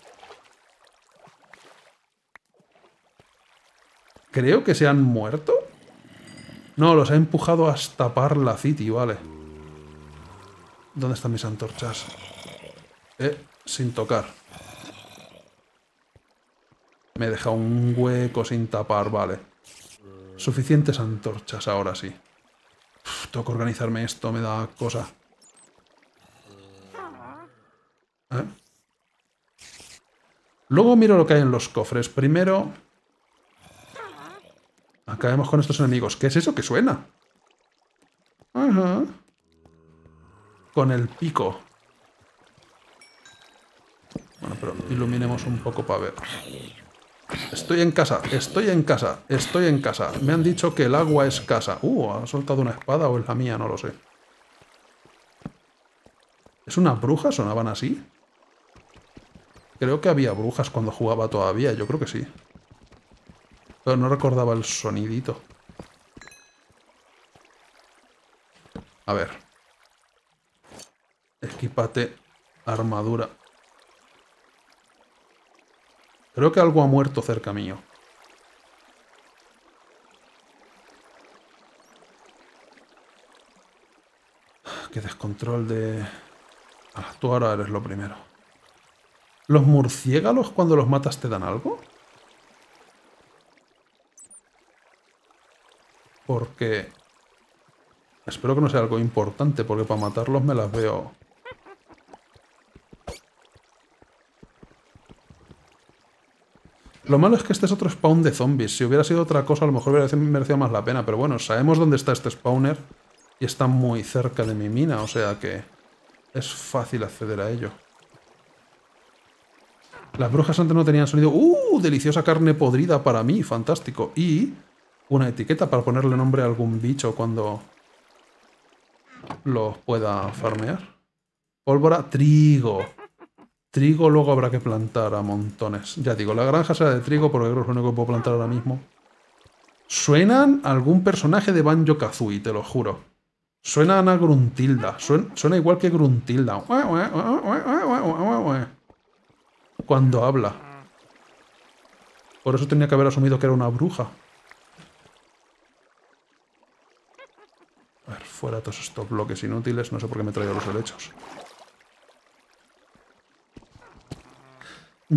Creo que se han muerto. No, los ha empujado a tapar la City, vale. ¿Dónde están mis antorchas? Eh, sin tocar. Me deja un hueco sin tapar, vale. Suficientes antorchas ahora sí. tengo que organizarme esto, me da cosa. ¿Eh? Luego miro lo que hay en los cofres. Primero... Acabemos con estos enemigos. ¿Qué es eso que suena? Con el pico. Bueno, pero iluminemos un poco para ver. Estoy en casa, estoy en casa, estoy en casa. Me han dicho que el agua es casa. Uh, ha soltado una espada o es la mía, no lo sé. ¿Es una bruja? ¿Sonaban así? Creo que había brujas cuando jugaba todavía, yo creo que sí. Pero no recordaba el sonidito. A ver. Equipate armadura. Creo que algo ha muerto cerca mío. Qué descontrol de... Ah, tú ahora eres lo primero. ¿Los murciélagos cuando los matas te dan algo? Porque... Espero que no sea algo importante, porque para matarlos me las veo... Lo malo es que este es otro spawn de zombies. Si hubiera sido otra cosa, a lo mejor hubiera merecido más la pena. Pero bueno, sabemos dónde está este spawner. Y está muy cerca de mi mina, o sea que... Es fácil acceder a ello. Las brujas antes no tenían sonido. ¡Uh! Deliciosa carne podrida para mí. Fantástico. Y una etiqueta para ponerle nombre a algún bicho cuando lo pueda farmear. Pólvora, trigo. Trigo luego habrá que plantar a montones. Ya digo, la granja será de trigo porque creo que es lo único que puedo plantar ahora mismo. Suenan algún personaje de Banjo Kazooie, te lo juro. Suenan a Gruntilda. Suena, igual que Gruntilda. Cuando habla. Por eso tenía que haber asumido que era una bruja. A ver, fuera todos estos bloques inútiles. No sé por qué me he los helechos.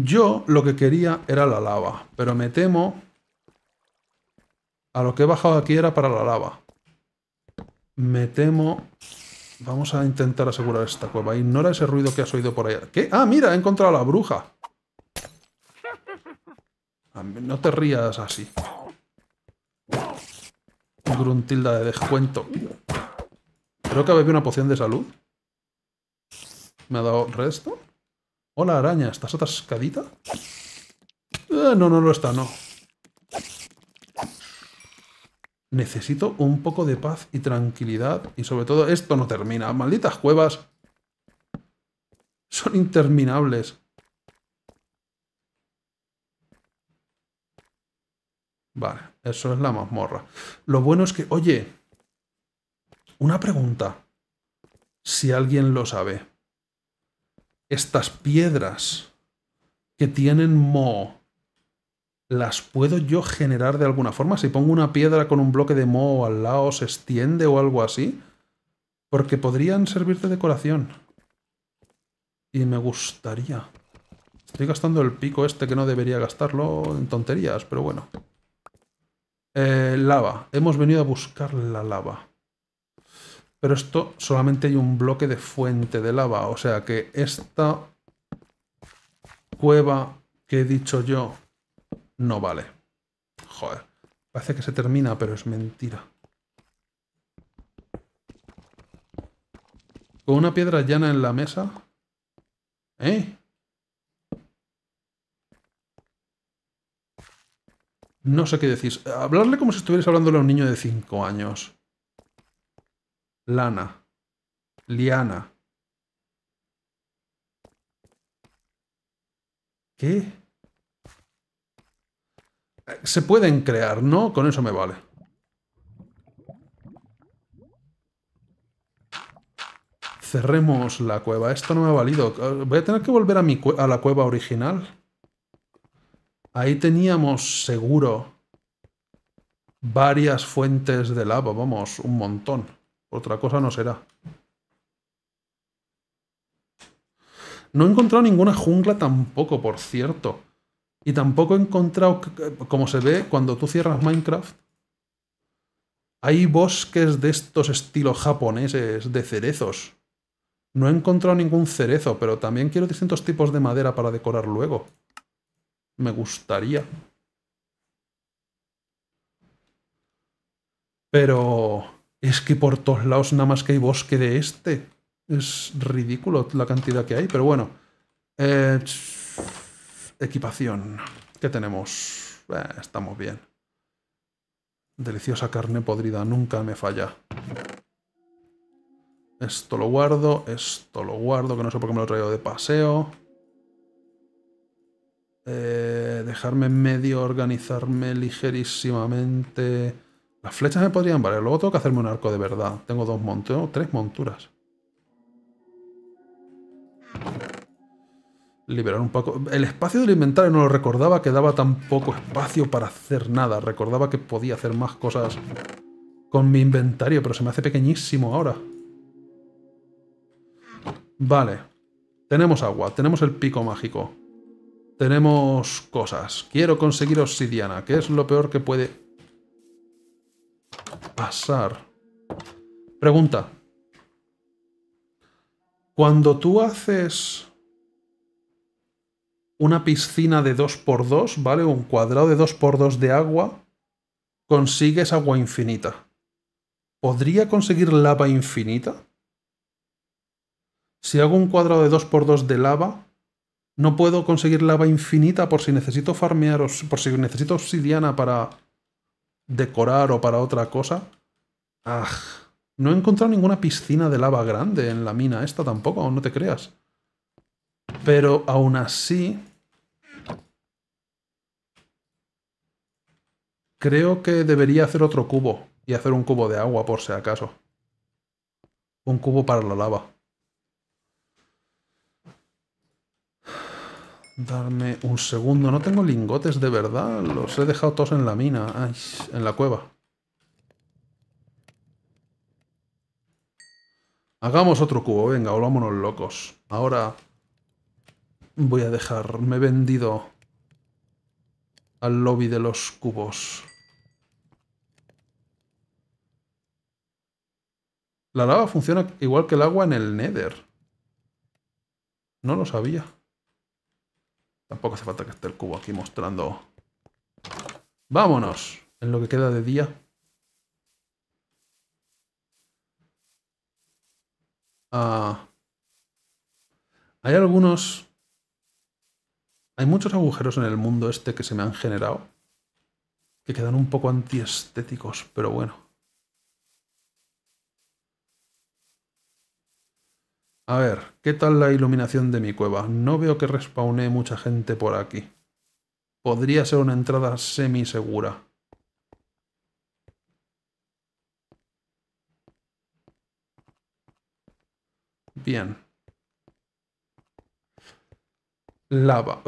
Yo lo que quería era la lava, pero me temo... A lo que he bajado aquí era para la lava. Me temo... Vamos a intentar asegurar esta cueva. Ignora ese ruido que has oído por allá. ¿Qué? ¡Ah, mira! He encontrado a la bruja. No te rías así. Gruntilda de descuento. Creo que bebido una poción de salud. ¿Me ha dado resto? Hola, araña, ¿estás atascadita? No, eh, no, no lo está, no. Necesito un poco de paz y tranquilidad. Y sobre todo, esto no termina. Malditas cuevas. Son interminables. Vale, eso es la mazmorra. Lo bueno es que, oye, una pregunta. Si alguien lo sabe estas piedras que tienen moho, ¿las puedo yo generar de alguna forma? Si pongo una piedra con un bloque de moho al lado, ¿se extiende o algo así? Porque podrían servir de decoración. Y me gustaría. Estoy gastando el pico este que no debería gastarlo en tonterías, pero bueno. Eh, lava. Hemos venido a buscar la lava. Pero esto solamente hay un bloque de fuente de lava. O sea que esta cueva que he dicho yo no vale. Joder. Parece que se termina, pero es mentira. Con una piedra llana en la mesa. ¿Eh? No sé qué decís. Hablarle como si estuvieras hablándole a un niño de 5 años lana, liana. ¿Qué? Se pueden crear, ¿no? Con eso me vale. Cerremos la cueva. Esto no me ha valido. Voy a tener que volver a, mi a la cueva original. Ahí teníamos seguro varias fuentes de lava, vamos, un montón. Otra cosa no será. No he encontrado ninguna jungla tampoco, por cierto. Y tampoco he encontrado, como se ve cuando tú cierras Minecraft, hay bosques de estos estilos japoneses, de cerezos. No he encontrado ningún cerezo, pero también quiero distintos tipos de madera para decorar luego. Me gustaría. Pero es que por todos lados nada más que hay bosque de este. Es ridículo la cantidad que hay, pero bueno. Eh, equipación. ¿Qué tenemos? Eh, estamos bien. Deliciosa carne podrida, nunca me falla. Esto lo guardo, esto lo guardo, que no sé por qué me lo he de paseo. Eh, dejarme medio organizarme ligerísimamente las flechas me podrían valer. Luego tengo que hacerme un arco de verdad. Tengo dos monturas, tres monturas. Liberar un poco. El espacio del inventario no lo recordaba que daba tan poco espacio para hacer nada. Recordaba que podía hacer más cosas con mi inventario, pero se me hace pequeñísimo ahora. Vale. Tenemos agua, tenemos el pico mágico. Tenemos cosas. Quiero conseguir obsidiana, que es lo peor que puede pasar. Pregunta. Cuando tú haces una piscina de 2x2, ¿vale? Un cuadrado de 2x2 de agua, consigues agua infinita. ¿Podría conseguir lava infinita? Si hago un cuadrado de 2x2 de lava, no puedo conseguir lava infinita por si necesito farmear, por si necesito obsidiana para decorar o para otra cosa. Ah, no he encontrado ninguna piscina de lava grande en la mina esta tampoco, no te creas. Pero aún así... Creo que debería hacer otro cubo y hacer un cubo de agua por si acaso. Un cubo para la lava. Darme un segundo. No tengo lingotes de verdad. Los he dejado todos en la mina. en la cueva. Hagamos otro cubo. Venga, volvámonos locos. Ahora voy a dejar... Me he vendido al lobby de los cubos. La lava funciona igual que el agua en el Nether. No lo sabía. Tampoco hace falta que esté el cubo aquí mostrando. ¡Vámonos! En lo que queda de día. Ah, hay algunos... Hay muchos agujeros en el mundo este que se me han generado. Que quedan un poco antiestéticos, pero bueno. A ver, ¿qué tal la iluminación de mi cueva? No veo que respawné mucha gente por aquí. Podría ser una entrada semi-segura. Bien. Lava.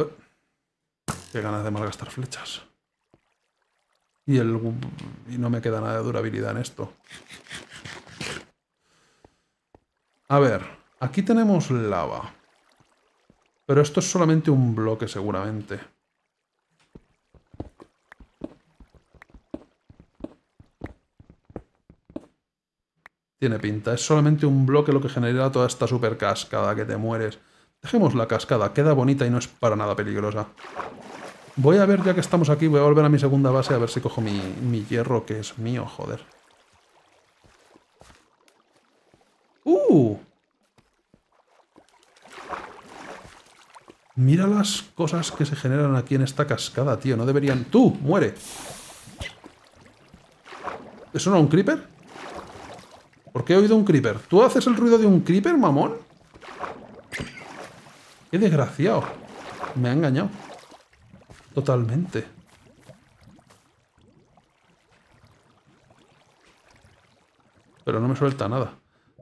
Qué ganas de malgastar flechas. Y, el, y no me queda nada de durabilidad en esto. A ver. Aquí tenemos lava. Pero esto es solamente un bloque seguramente. Tiene pinta, es solamente un bloque lo que genera toda esta super cascada que te mueres. Dejemos la cascada, queda bonita y no es para nada peligrosa. Voy a ver, ya que estamos aquí, voy a volver a mi segunda base a ver si cojo mi, mi hierro, que es mío, joder. Mira las cosas que se generan aquí en esta cascada, tío. No deberían... ¡Tú! ¡Muere! ¿Eso no un creeper? ¿Por qué he oído un creeper? ¿Tú haces el ruido de un creeper, mamón? ¡Qué desgraciado! Me ha engañado. Totalmente. Pero no me suelta nada.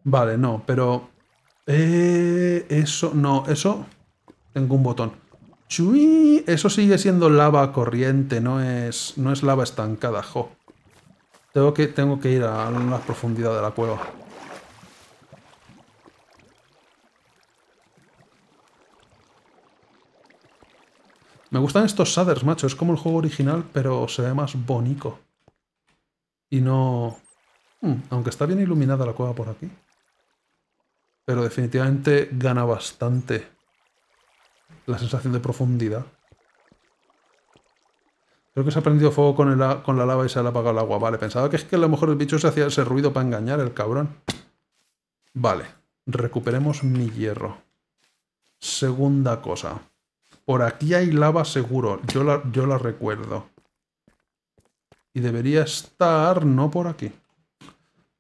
Vale, no, pero... Eh, eso, no, eso... Tengo un botón. Chui, eso sigue siendo lava corriente, no es, no es lava estancada, jo. Tengo que, tengo que ir a la profundidad de la cueva. Me gustan estos shaders, macho. Es como el juego original, pero se ve más bonito. Y no... Hmm, aunque está bien iluminada la cueva por aquí. Pero definitivamente gana bastante la sensación de profundidad. Creo que se ha prendido fuego con, con la lava y se ha apagado el agua. Vale, pensaba que es que a lo mejor el bicho se hacía ese ruido para engañar, el cabrón. Vale, recuperemos mi hierro. Segunda cosa. Por aquí hay lava seguro, yo la, yo la recuerdo. Y debería estar no por aquí.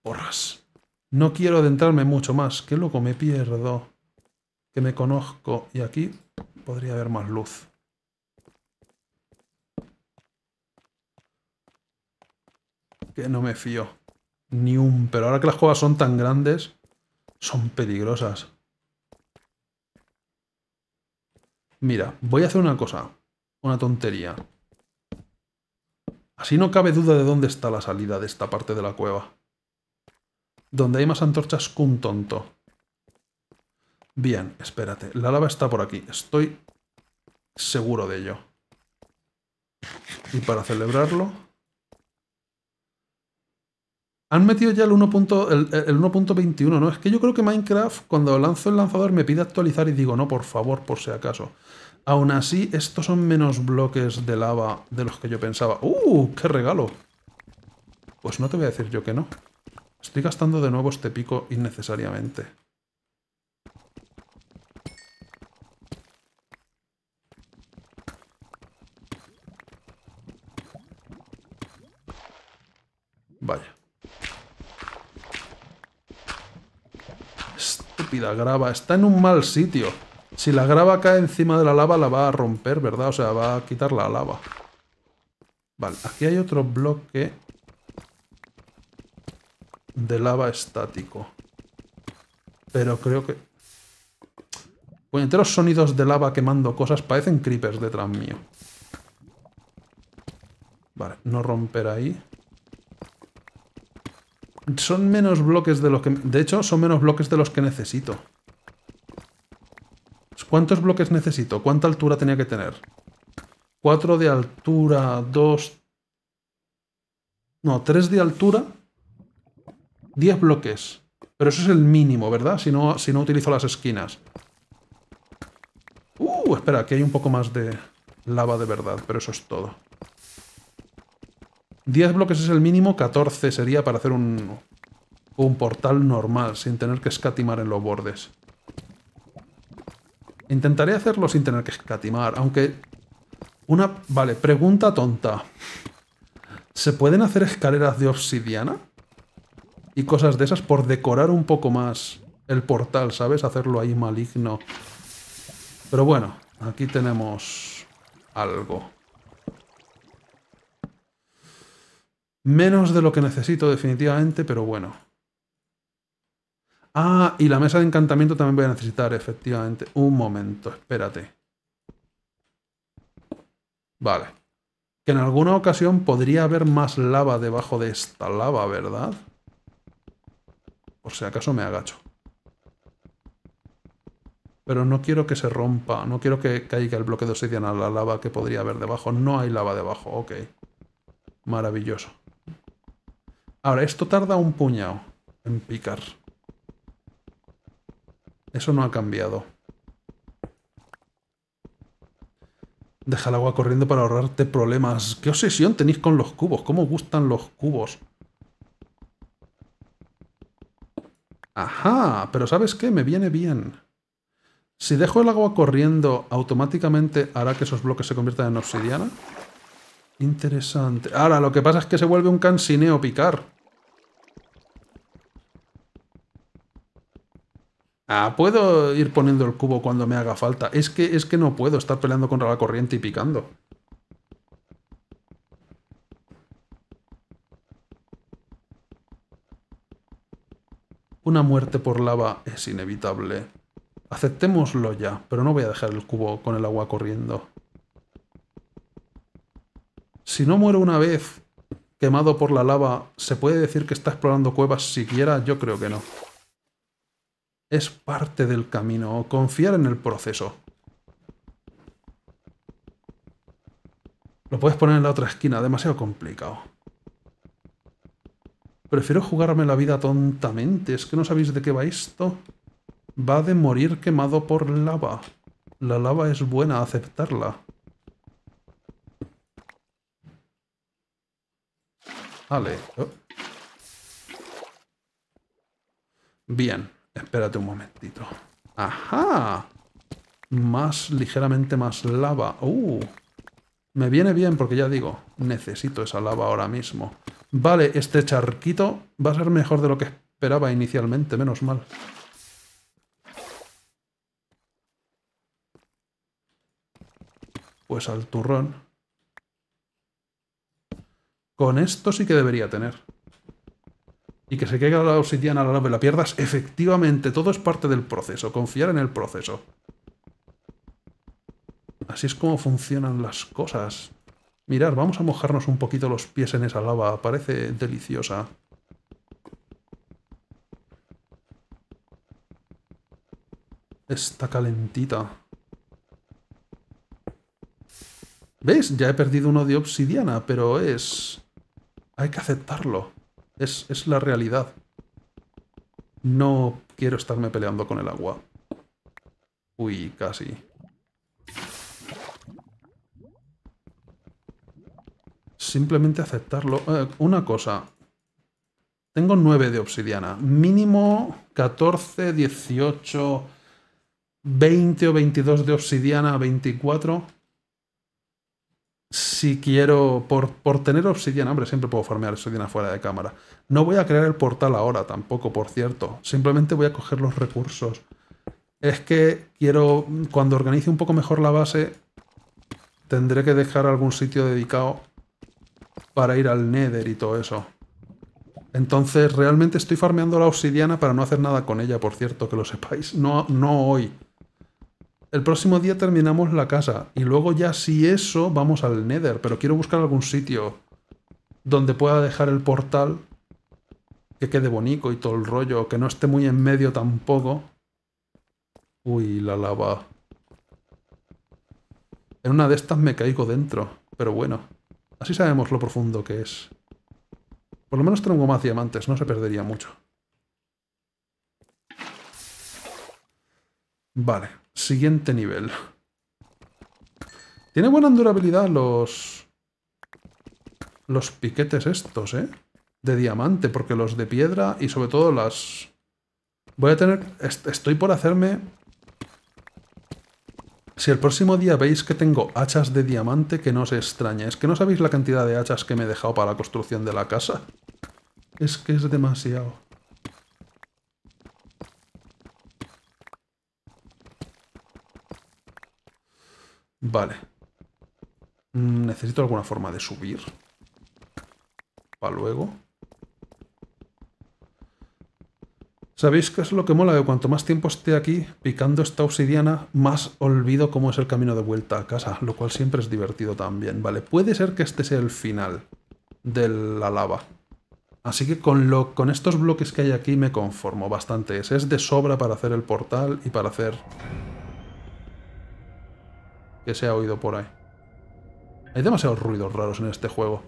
Porras. No quiero adentrarme mucho más. Qué loco me pierdo. Que me conozco. Y aquí podría haber más luz. Que no me fío. Ni un... Pero ahora que las cuevas son tan grandes, son peligrosas. Mira, voy a hacer una cosa. Una tontería. Así no cabe duda de dónde está la salida de esta parte de la cueva. Donde hay más antorchas que un tonto. Bien, espérate. La lava está por aquí. Estoy seguro de ello. Y para celebrarlo... Han metido ya el 1.21, el, ¿no? Es que yo creo que Minecraft, cuando lanzo el lanzador, me pide actualizar y digo, no, por favor, por si acaso. Aún así, estos son menos bloques de lava de los que yo pensaba. ¡Uh! ¡Qué regalo! Pues no te voy a decir yo que no. Estoy gastando de nuevo este pico innecesariamente. Vaya. Estúpida grava. Está en un mal sitio. Si la grava cae encima de la lava, la va a romper, ¿verdad? O sea, va a quitar la lava. Vale, aquí hay otro bloque de lava estático. Pero creo que... los sonidos de lava quemando cosas parecen creepers detrás mío. Vale, no romper ahí. Son menos bloques de los que... De hecho, son menos bloques de los que necesito. ¿Cuántos bloques necesito? ¿Cuánta altura tenía que tener? 4 de altura, 2... No, tres de altura. 10 bloques. Pero eso es el mínimo, ¿verdad? Si no, si no utilizo las esquinas. Uh, espera, aquí hay un poco más de lava de verdad, pero eso es todo. 10 bloques es el mínimo, 14 sería para hacer un, un portal normal, sin tener que escatimar en los bordes. Intentaré hacerlo sin tener que escatimar, aunque... Una... Vale, pregunta tonta. ¿Se pueden hacer escaleras de obsidiana? Y cosas de esas por decorar un poco más el portal, ¿sabes? Hacerlo ahí maligno. Pero bueno, aquí tenemos algo. Menos de lo que necesito definitivamente, pero bueno. Ah, y la mesa de encantamiento también voy a necesitar, efectivamente. Un momento, espérate. Vale. Que en alguna ocasión podría haber más lava debajo de esta lava, ¿verdad? Por si acaso me agacho. Pero no quiero que se rompa, no quiero que caiga el bloque de obsidiana a la lava que podría haber debajo. No hay lava debajo, ok. Maravilloso. Ahora, esto tarda un puñado en picar. Eso no ha cambiado. Deja el agua corriendo para ahorrarte problemas. ¿Qué obsesión tenéis con los cubos? ¿Cómo gustan los cubos? Ajá, pero ¿sabes qué? Me viene bien. Si dejo el agua corriendo, ¿automáticamente hará que esos bloques se conviertan en obsidiana? Interesante. Ahora, lo que pasa es que se vuelve un cansineo picar. Ah, puedo ir poniendo el cubo cuando me haga falta. Es que, es que no puedo estar peleando contra la corriente y picando. Una muerte por lava es inevitable. Aceptémoslo ya, pero no voy a dejar el cubo con el agua corriendo. Si no muero una vez quemado por la lava, ¿se puede decir que está explorando cuevas siquiera? Yo creo que no es parte del camino confiar en el proceso. Lo puedes poner en la otra esquina, demasiado complicado. Prefiero jugarme la vida tontamente, es que no sabéis de qué va esto. Va de morir quemado por lava. La lava es buena, aceptarla. Vale. Oh. Bien. Espérate un momentito. ¡Ajá! Más, ligeramente más lava. ¡Uh! Me viene bien porque ya digo, necesito esa lava ahora mismo. Vale, este charquito va a ser mejor de lo que esperaba inicialmente, menos mal. Pues al turrón. Con esto sí que debería tener y que se caiga la obsidiana a la lava y la pierdas, efectivamente, todo es parte del proceso, confiar en el proceso. Así es como funcionan las cosas. Mirad, vamos a mojarnos un poquito los pies en esa lava, parece deliciosa. Está calentita. ¿Ves? Ya he perdido uno de obsidiana, pero es... Hay que aceptarlo. Es, la realidad. No quiero estarme peleando con el agua. Uy, casi. Simplemente aceptarlo. Eh, una cosa. Tengo 9 de obsidiana. Mínimo 14, 18, 20 o 22 de obsidiana, 24 si quiero, por, tener obsidiana, hombre, siempre puedo farmear obsidiana fuera de cámara. No voy a crear el portal ahora tampoco, por cierto. Simplemente voy a coger los recursos. Es que quiero, cuando organice un poco mejor la base, tendré que dejar algún sitio dedicado para ir al Nether y todo eso. Entonces, realmente estoy farmeando la obsidiana para no hacer nada con ella, por cierto, que lo sepáis. No, no hoy el próximo día terminamos la casa. Y luego ya si eso, vamos al Nether. Pero quiero buscar algún sitio donde pueda dejar el portal. Que quede bonito y todo el rollo. Que no esté muy en medio tampoco. Uy, la lava. En una de estas me caigo dentro. Pero bueno. Así sabemos lo profundo que es. Por lo menos tengo más diamantes. No se perdería mucho. Vale. Siguiente nivel. Tiene buena durabilidad los... Los piquetes estos, ¿eh? De diamante, porque los de piedra y sobre todo las... Voy a tener... Estoy por hacerme... Si el próximo día veis que tengo hachas de diamante, que no os extrañe. Es que no sabéis la cantidad de hachas que me he dejado para la construcción de la casa. Es que es demasiado. Vale. Mm, necesito alguna forma de subir. Para luego. ¿Sabéis qué es lo que mola? de cuanto más tiempo esté aquí picando esta obsidiana, más olvido cómo es el camino de vuelta a casa, lo cual siempre es divertido también. Vale, puede ser que este sea el final de la lava. Así que con, lo, con estos bloques que hay aquí me conformo bastante. Es de sobra para hacer el portal y para hacer que se ha oído por ahí. Hay demasiados ruidos raros en este juego.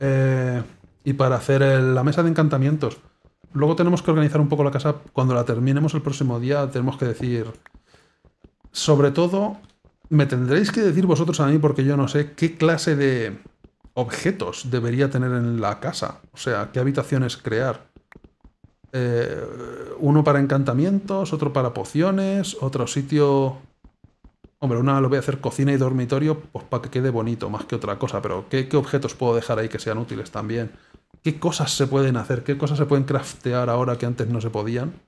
Eh, y para hacer la mesa de encantamientos. Luego tenemos que organizar un poco la casa. Cuando la terminemos el próximo día tenemos que decir... Sobre todo, me tendréis que decir vosotros a mí porque yo no sé qué clase de objetos debería tener en la casa. O sea, qué habitaciones crear. Eh, uno para encantamientos, otro para pociones, otro sitio Hombre, una lo voy a hacer cocina y dormitorio, pues para que quede bonito, más que otra cosa, pero ¿qué, ¿qué, objetos puedo dejar ahí que sean útiles también? ¿Qué cosas se pueden hacer? ¿Qué cosas se pueden craftear ahora que antes no se podían?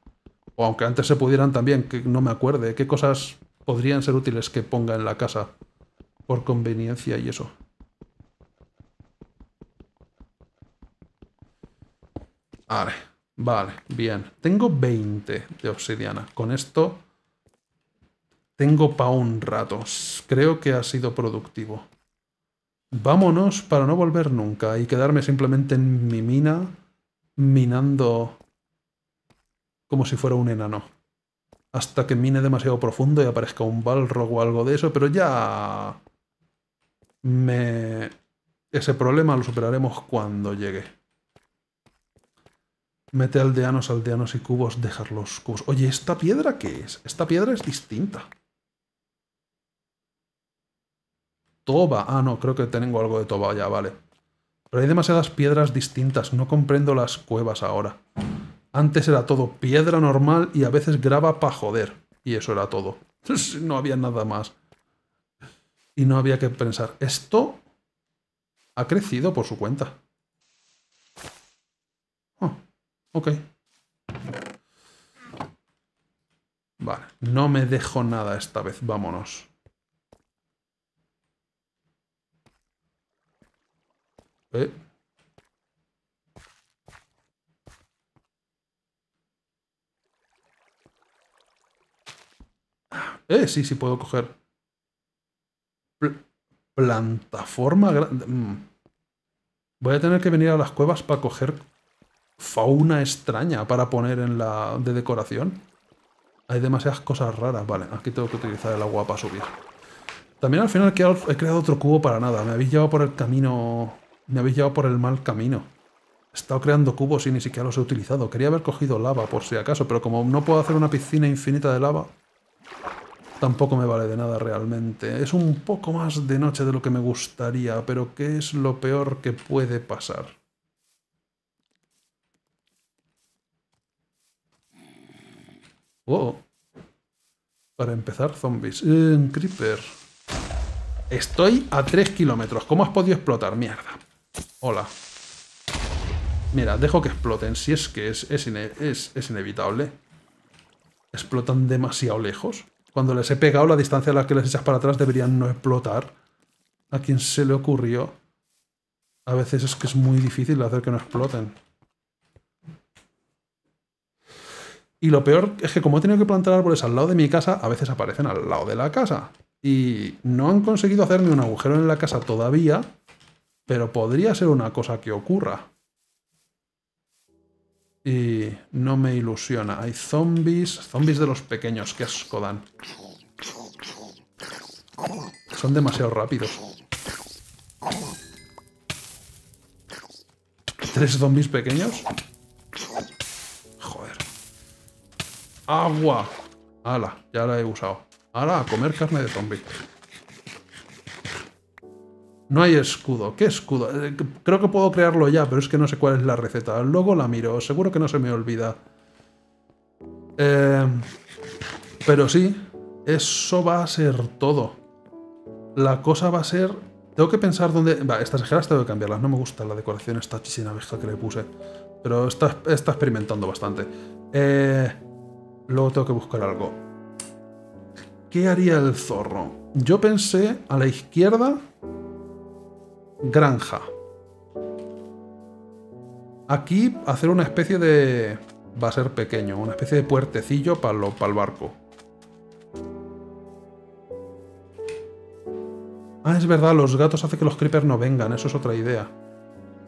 O aunque antes se pudieran también, que no me acuerde, ¿qué cosas podrían ser útiles que ponga en la casa por conveniencia y eso? Vale, vale, bien. Tengo 20 de obsidiana. Con esto tengo pa' un rato. Creo que ha sido productivo. Vámonos para no volver nunca y quedarme simplemente en mi mina minando como si fuera un enano. Hasta que mine demasiado profundo y aparezca un balrog o algo de eso, pero ya... Me... Ese problema lo superaremos cuando llegue. Mete aldeanos, aldeanos y cubos, dejar los cubos. Oye, ¿esta piedra qué es? Esta piedra es distinta. Toba. Ah, no, creo que tengo algo de Toba ya, vale. Pero hay demasiadas piedras distintas, no comprendo las cuevas ahora. Antes era todo piedra normal y a veces grava pa' joder. Y eso era todo. No había nada más. Y no había que pensar. Esto ha crecido por su cuenta. Oh, ok. Vale, no me dejo nada esta vez. Vámonos. Eh. ¿Eh? sí, sí puedo coger. plataforma grande. Mm. Voy a tener que venir a las cuevas para coger fauna extraña para poner en la de decoración. Hay demasiadas cosas raras. Vale, aquí tengo que utilizar el agua para subir. También al final he creado otro cubo para nada. Me habéis llevado por el camino me habéis llevado por el mal camino. He estado creando cubos y ni siquiera los he utilizado. Quería haber cogido lava por si acaso, pero como no puedo hacer una piscina infinita de lava, tampoco me vale de nada realmente. Es un poco más de noche de lo que me gustaría, pero ¿qué es lo peor que puede pasar? Oh. Para empezar, zombies. Eh, creeper. Estoy a 3 kilómetros. ¿Cómo has podido explotar? Mierda. Hola. Mira, dejo que exploten, si es que es, es, es, inevitable. Explotan demasiado lejos. Cuando les he pegado, la distancia a la que les echas para atrás deberían no explotar. ¿A quién se le ocurrió? A veces es que es muy difícil hacer que no exploten. Y lo peor es que como he tenido que plantar árboles al lado de mi casa, a veces aparecen al lado de la casa. Y no han conseguido hacer ni un agujero en la casa todavía, pero podría ser una cosa que ocurra. Y no me ilusiona. Hay zombies, zombies de los pequeños, que asco Son demasiado rápidos. ¿Tres zombies pequeños? Joder. ¡Agua! ¡Hala! Ya la he usado. ¡Hala! A comer carne de zombie. No hay escudo. ¿Qué escudo? Eh, creo que puedo crearlo ya, pero es que no sé cuál es la receta. Luego la miro. Seguro que no se me olvida. Eh, pero sí, eso va a ser todo. La cosa va a ser... Tengo que pensar dónde... Va, estas esferas tengo que cambiarlas. No me gusta la decoración esta chisina abeja que le puse. Pero está, está experimentando bastante. Eh, luego tengo que buscar algo. ¿Qué haría el zorro? Yo pensé a la izquierda granja. Aquí hacer una especie de... Va a ser pequeño, una especie de puertecillo para, el barco. Ah, es verdad, los gatos hace que los creepers no vengan, eso es otra idea.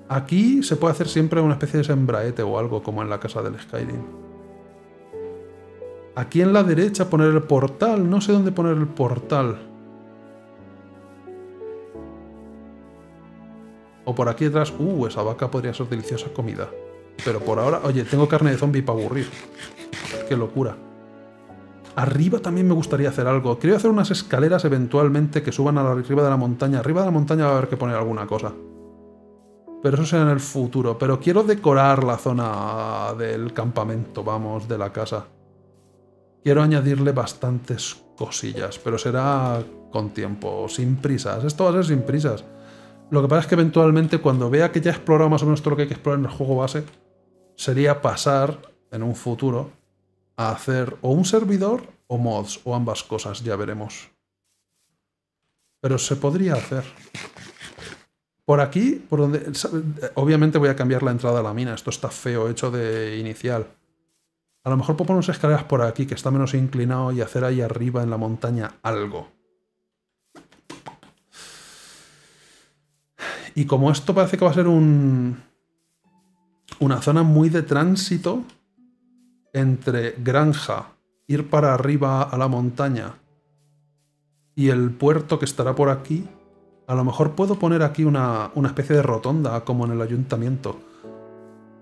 Aquí se puede hacer siempre una especie de sembraete o algo, como en la casa del Skyrim. Aquí en la derecha poner el portal, no sé dónde poner el portal. O por aquí detrás, uh, esa vaca podría ser deliciosa comida. Pero por ahora, oye, tengo carne de zombie para aburrir. Qué locura. Arriba también me gustaría hacer algo. Quiero hacer unas escaleras eventualmente que suban a la arriba de la montaña. Arriba de la montaña va a haber que poner alguna cosa. Pero eso será en el futuro. Pero quiero decorar la zona del campamento, vamos, de la casa. Quiero añadirle bastantes cosillas, pero será con tiempo, sin prisas. Esto va a ser sin prisas. Lo que pasa es que eventualmente cuando vea que ya he explorado más o menos todo lo que hay que explorar en el juego base, sería pasar en un futuro a hacer o un servidor o mods o ambas cosas, ya veremos. Pero se podría hacer. Por aquí, por donde... Obviamente voy a cambiar la entrada a la mina, esto está feo, hecho de inicial. A lo mejor puedo poner unas escaleras por aquí, que está menos inclinado, y hacer ahí arriba en la montaña algo. Y como esto parece que va a ser un, una zona muy de tránsito entre granja, ir para arriba a la montaña y el puerto que estará por aquí, a lo mejor puedo poner aquí una, especie de rotonda, como en el ayuntamiento,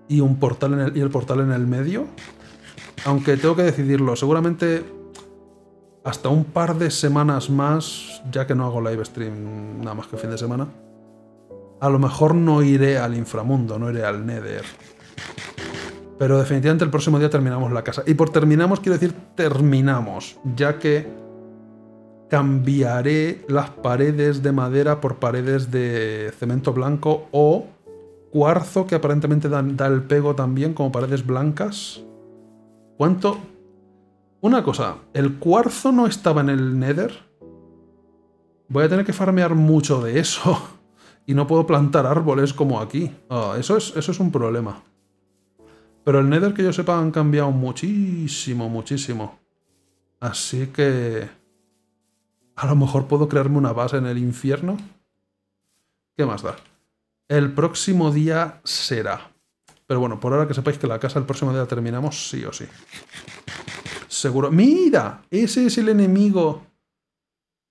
y, un portal en el, y el portal en el medio. Aunque tengo que decidirlo, seguramente hasta un par de semanas más, ya que no hago live stream nada más que fin de semana a lo mejor no iré al inframundo, no iré al Nether. Pero definitivamente el próximo día terminamos la casa. Y por terminamos quiero decir terminamos, ya que cambiaré las paredes de madera por paredes de cemento blanco o cuarzo, que aparentemente da, el pego también como paredes blancas. ¿Cuánto? Una cosa, el cuarzo no estaba en el Nether. Voy a tener que farmear mucho de eso y no puedo plantar árboles como aquí. Ah, eso, es, eso es un problema. Pero el Nether que yo sepa han cambiado muchísimo, muchísimo. Así que... A lo mejor puedo crearme una base en el infierno. ¿Qué más da? El próximo día será. Pero bueno, por ahora que sepáis que la casa el próximo día la terminamos sí o sí. Seguro. ¡Mira! Ese es el enemigo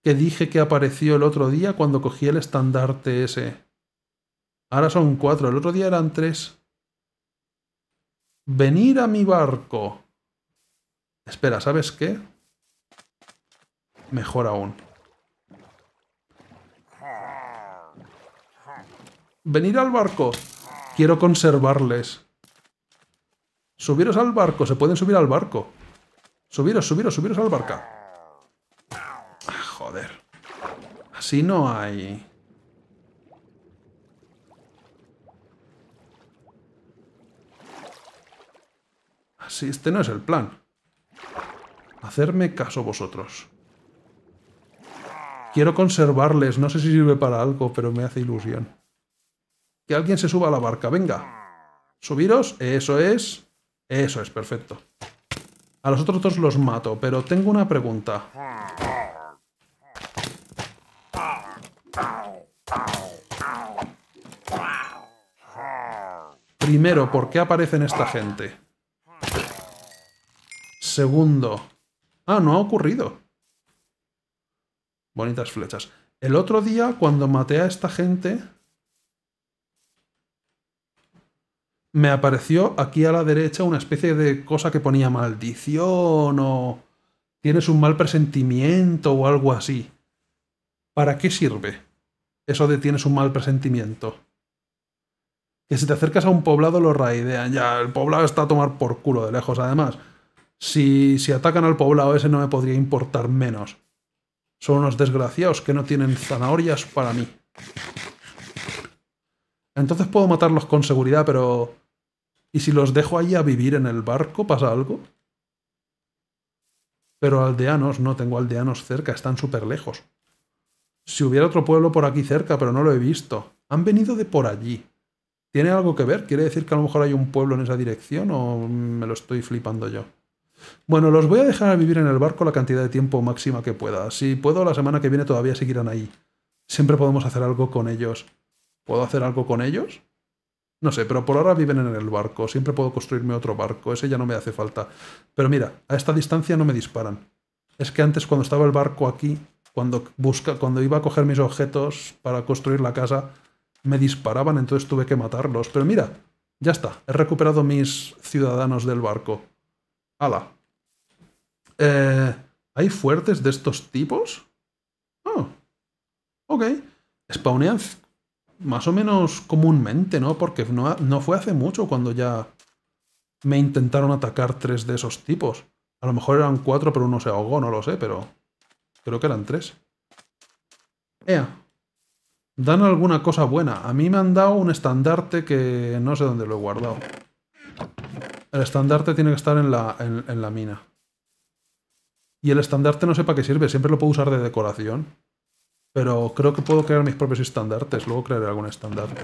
que dije que apareció el otro día cuando cogí el estandarte ese. Ahora son cuatro, el otro día eran tres. Venir a mi barco. Espera, ¿sabes qué? Mejor aún. Venir al barco. Quiero conservarles. Subiros al barco. Se pueden subir al barco. Subiros, subiros, subiros al barca. Así no hay... Así, este no es el plan. Hacerme caso vosotros. Quiero conservarles, no sé si sirve para algo, pero me hace ilusión. Que alguien se suba a la barca, venga. Subiros, eso es. Eso es, perfecto. A los otros dos los mato, pero tengo una pregunta. Primero, ¿por qué aparecen esta gente? Segundo. Ah, no ha ocurrido. Bonitas flechas. El otro día, cuando maté a esta gente, me apareció aquí a la derecha una especie de cosa que ponía maldición o tienes un mal presentimiento o algo así. ¿Para qué sirve? eso de tienes un mal presentimiento. Que si te acercas a un poblado lo raidean. Ya, el poblado está a tomar por culo de lejos, además. Si, si atacan al poblado ese no me podría importar menos. Son unos desgraciados que no tienen zanahorias para mí. Entonces puedo matarlos con seguridad, pero... ¿Y si los dejo ahí a vivir en el barco? ¿Pasa algo? Pero aldeanos, no tengo aldeanos cerca, están súper lejos. Si hubiera otro pueblo por aquí cerca, pero no lo he visto. Han venido de por allí. ¿Tiene algo que ver? ¿Quiere decir que a lo mejor hay un pueblo en esa dirección o me lo estoy flipando yo? Bueno, los voy a dejar a vivir en el barco la cantidad de tiempo máxima que pueda. Si puedo, la semana que viene todavía seguirán ahí. Siempre podemos hacer algo con ellos. ¿Puedo hacer algo con ellos? No sé, pero por ahora viven en el barco. Siempre puedo construirme otro barco. Ese ya no me hace falta. Pero mira, a esta distancia no me disparan. Es que antes cuando estaba el barco aquí, cuando, busca, cuando iba a coger mis objetos para construir la casa, me disparaban, entonces tuve que matarlos. Pero mira, ya está, he recuperado mis ciudadanos del barco. ¡Hala! Eh, ¿Hay fuertes de estos tipos? Oh, ok. Spawnean más o menos comúnmente, ¿no? Porque no, no fue hace mucho cuando ya me intentaron atacar tres de esos tipos. A lo mejor eran cuatro, pero uno se ahogó, no lo sé, pero... Creo que eran tres. ¡Ea! Dan alguna cosa buena. A mí me han dado un estandarte que no sé dónde lo he guardado. El estandarte tiene que estar en la, mina. Y el estandarte no sé para qué sirve. Siempre lo puedo usar de decoración. Pero creo que puedo crear mis propios estandartes. Luego crearé algún estandarte.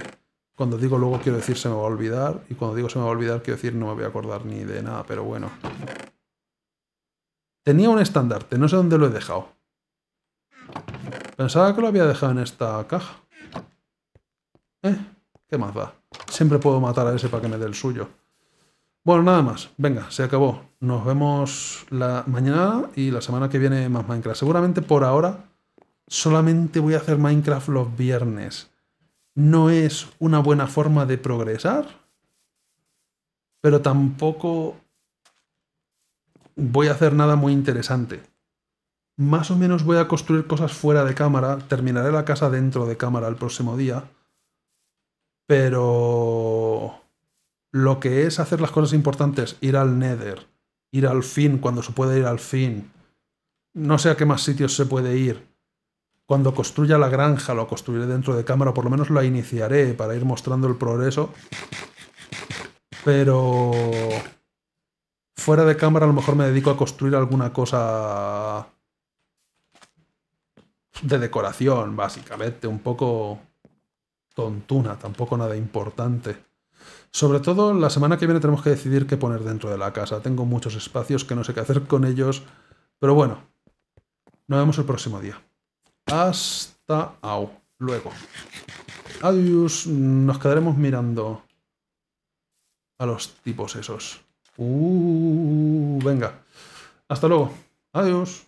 Cuando digo luego quiero decir se me va a olvidar. Y cuando digo se me va a olvidar quiero decir no me voy a acordar ni de nada. Pero bueno. Tenía un estandarte. No sé dónde lo he dejado. Pensaba que lo había dejado en esta caja. ¿Eh? ¿Qué más da? Siempre puedo matar a ese para que me dé el suyo. Bueno, nada más. Venga, se acabó. Nos vemos la mañana y la semana que viene más Minecraft. Seguramente por ahora solamente voy a hacer Minecraft los viernes. No es una buena forma de progresar, pero tampoco voy a hacer nada muy interesante más o menos voy a construir cosas fuera de cámara. Terminaré la casa dentro de cámara el próximo día. Pero lo que es hacer las cosas importantes, ir al Nether, ir al fin cuando se puede ir al fin, no sé a qué más sitios se puede ir. Cuando construya la granja, lo construiré dentro de cámara, por lo menos la iniciaré para ir mostrando el progreso. Pero fuera de cámara a lo mejor me dedico a construir alguna cosa de decoración, básicamente, un poco tontuna, tampoco nada importante. Sobre todo, la semana que viene tenemos que decidir qué poner dentro de la casa. Tengo muchos espacios que no sé qué hacer con ellos, pero bueno, nos vemos el próximo día. Hasta luego. Adiós, nos quedaremos mirando a los tipos esos. Uh, venga, hasta luego. Adiós.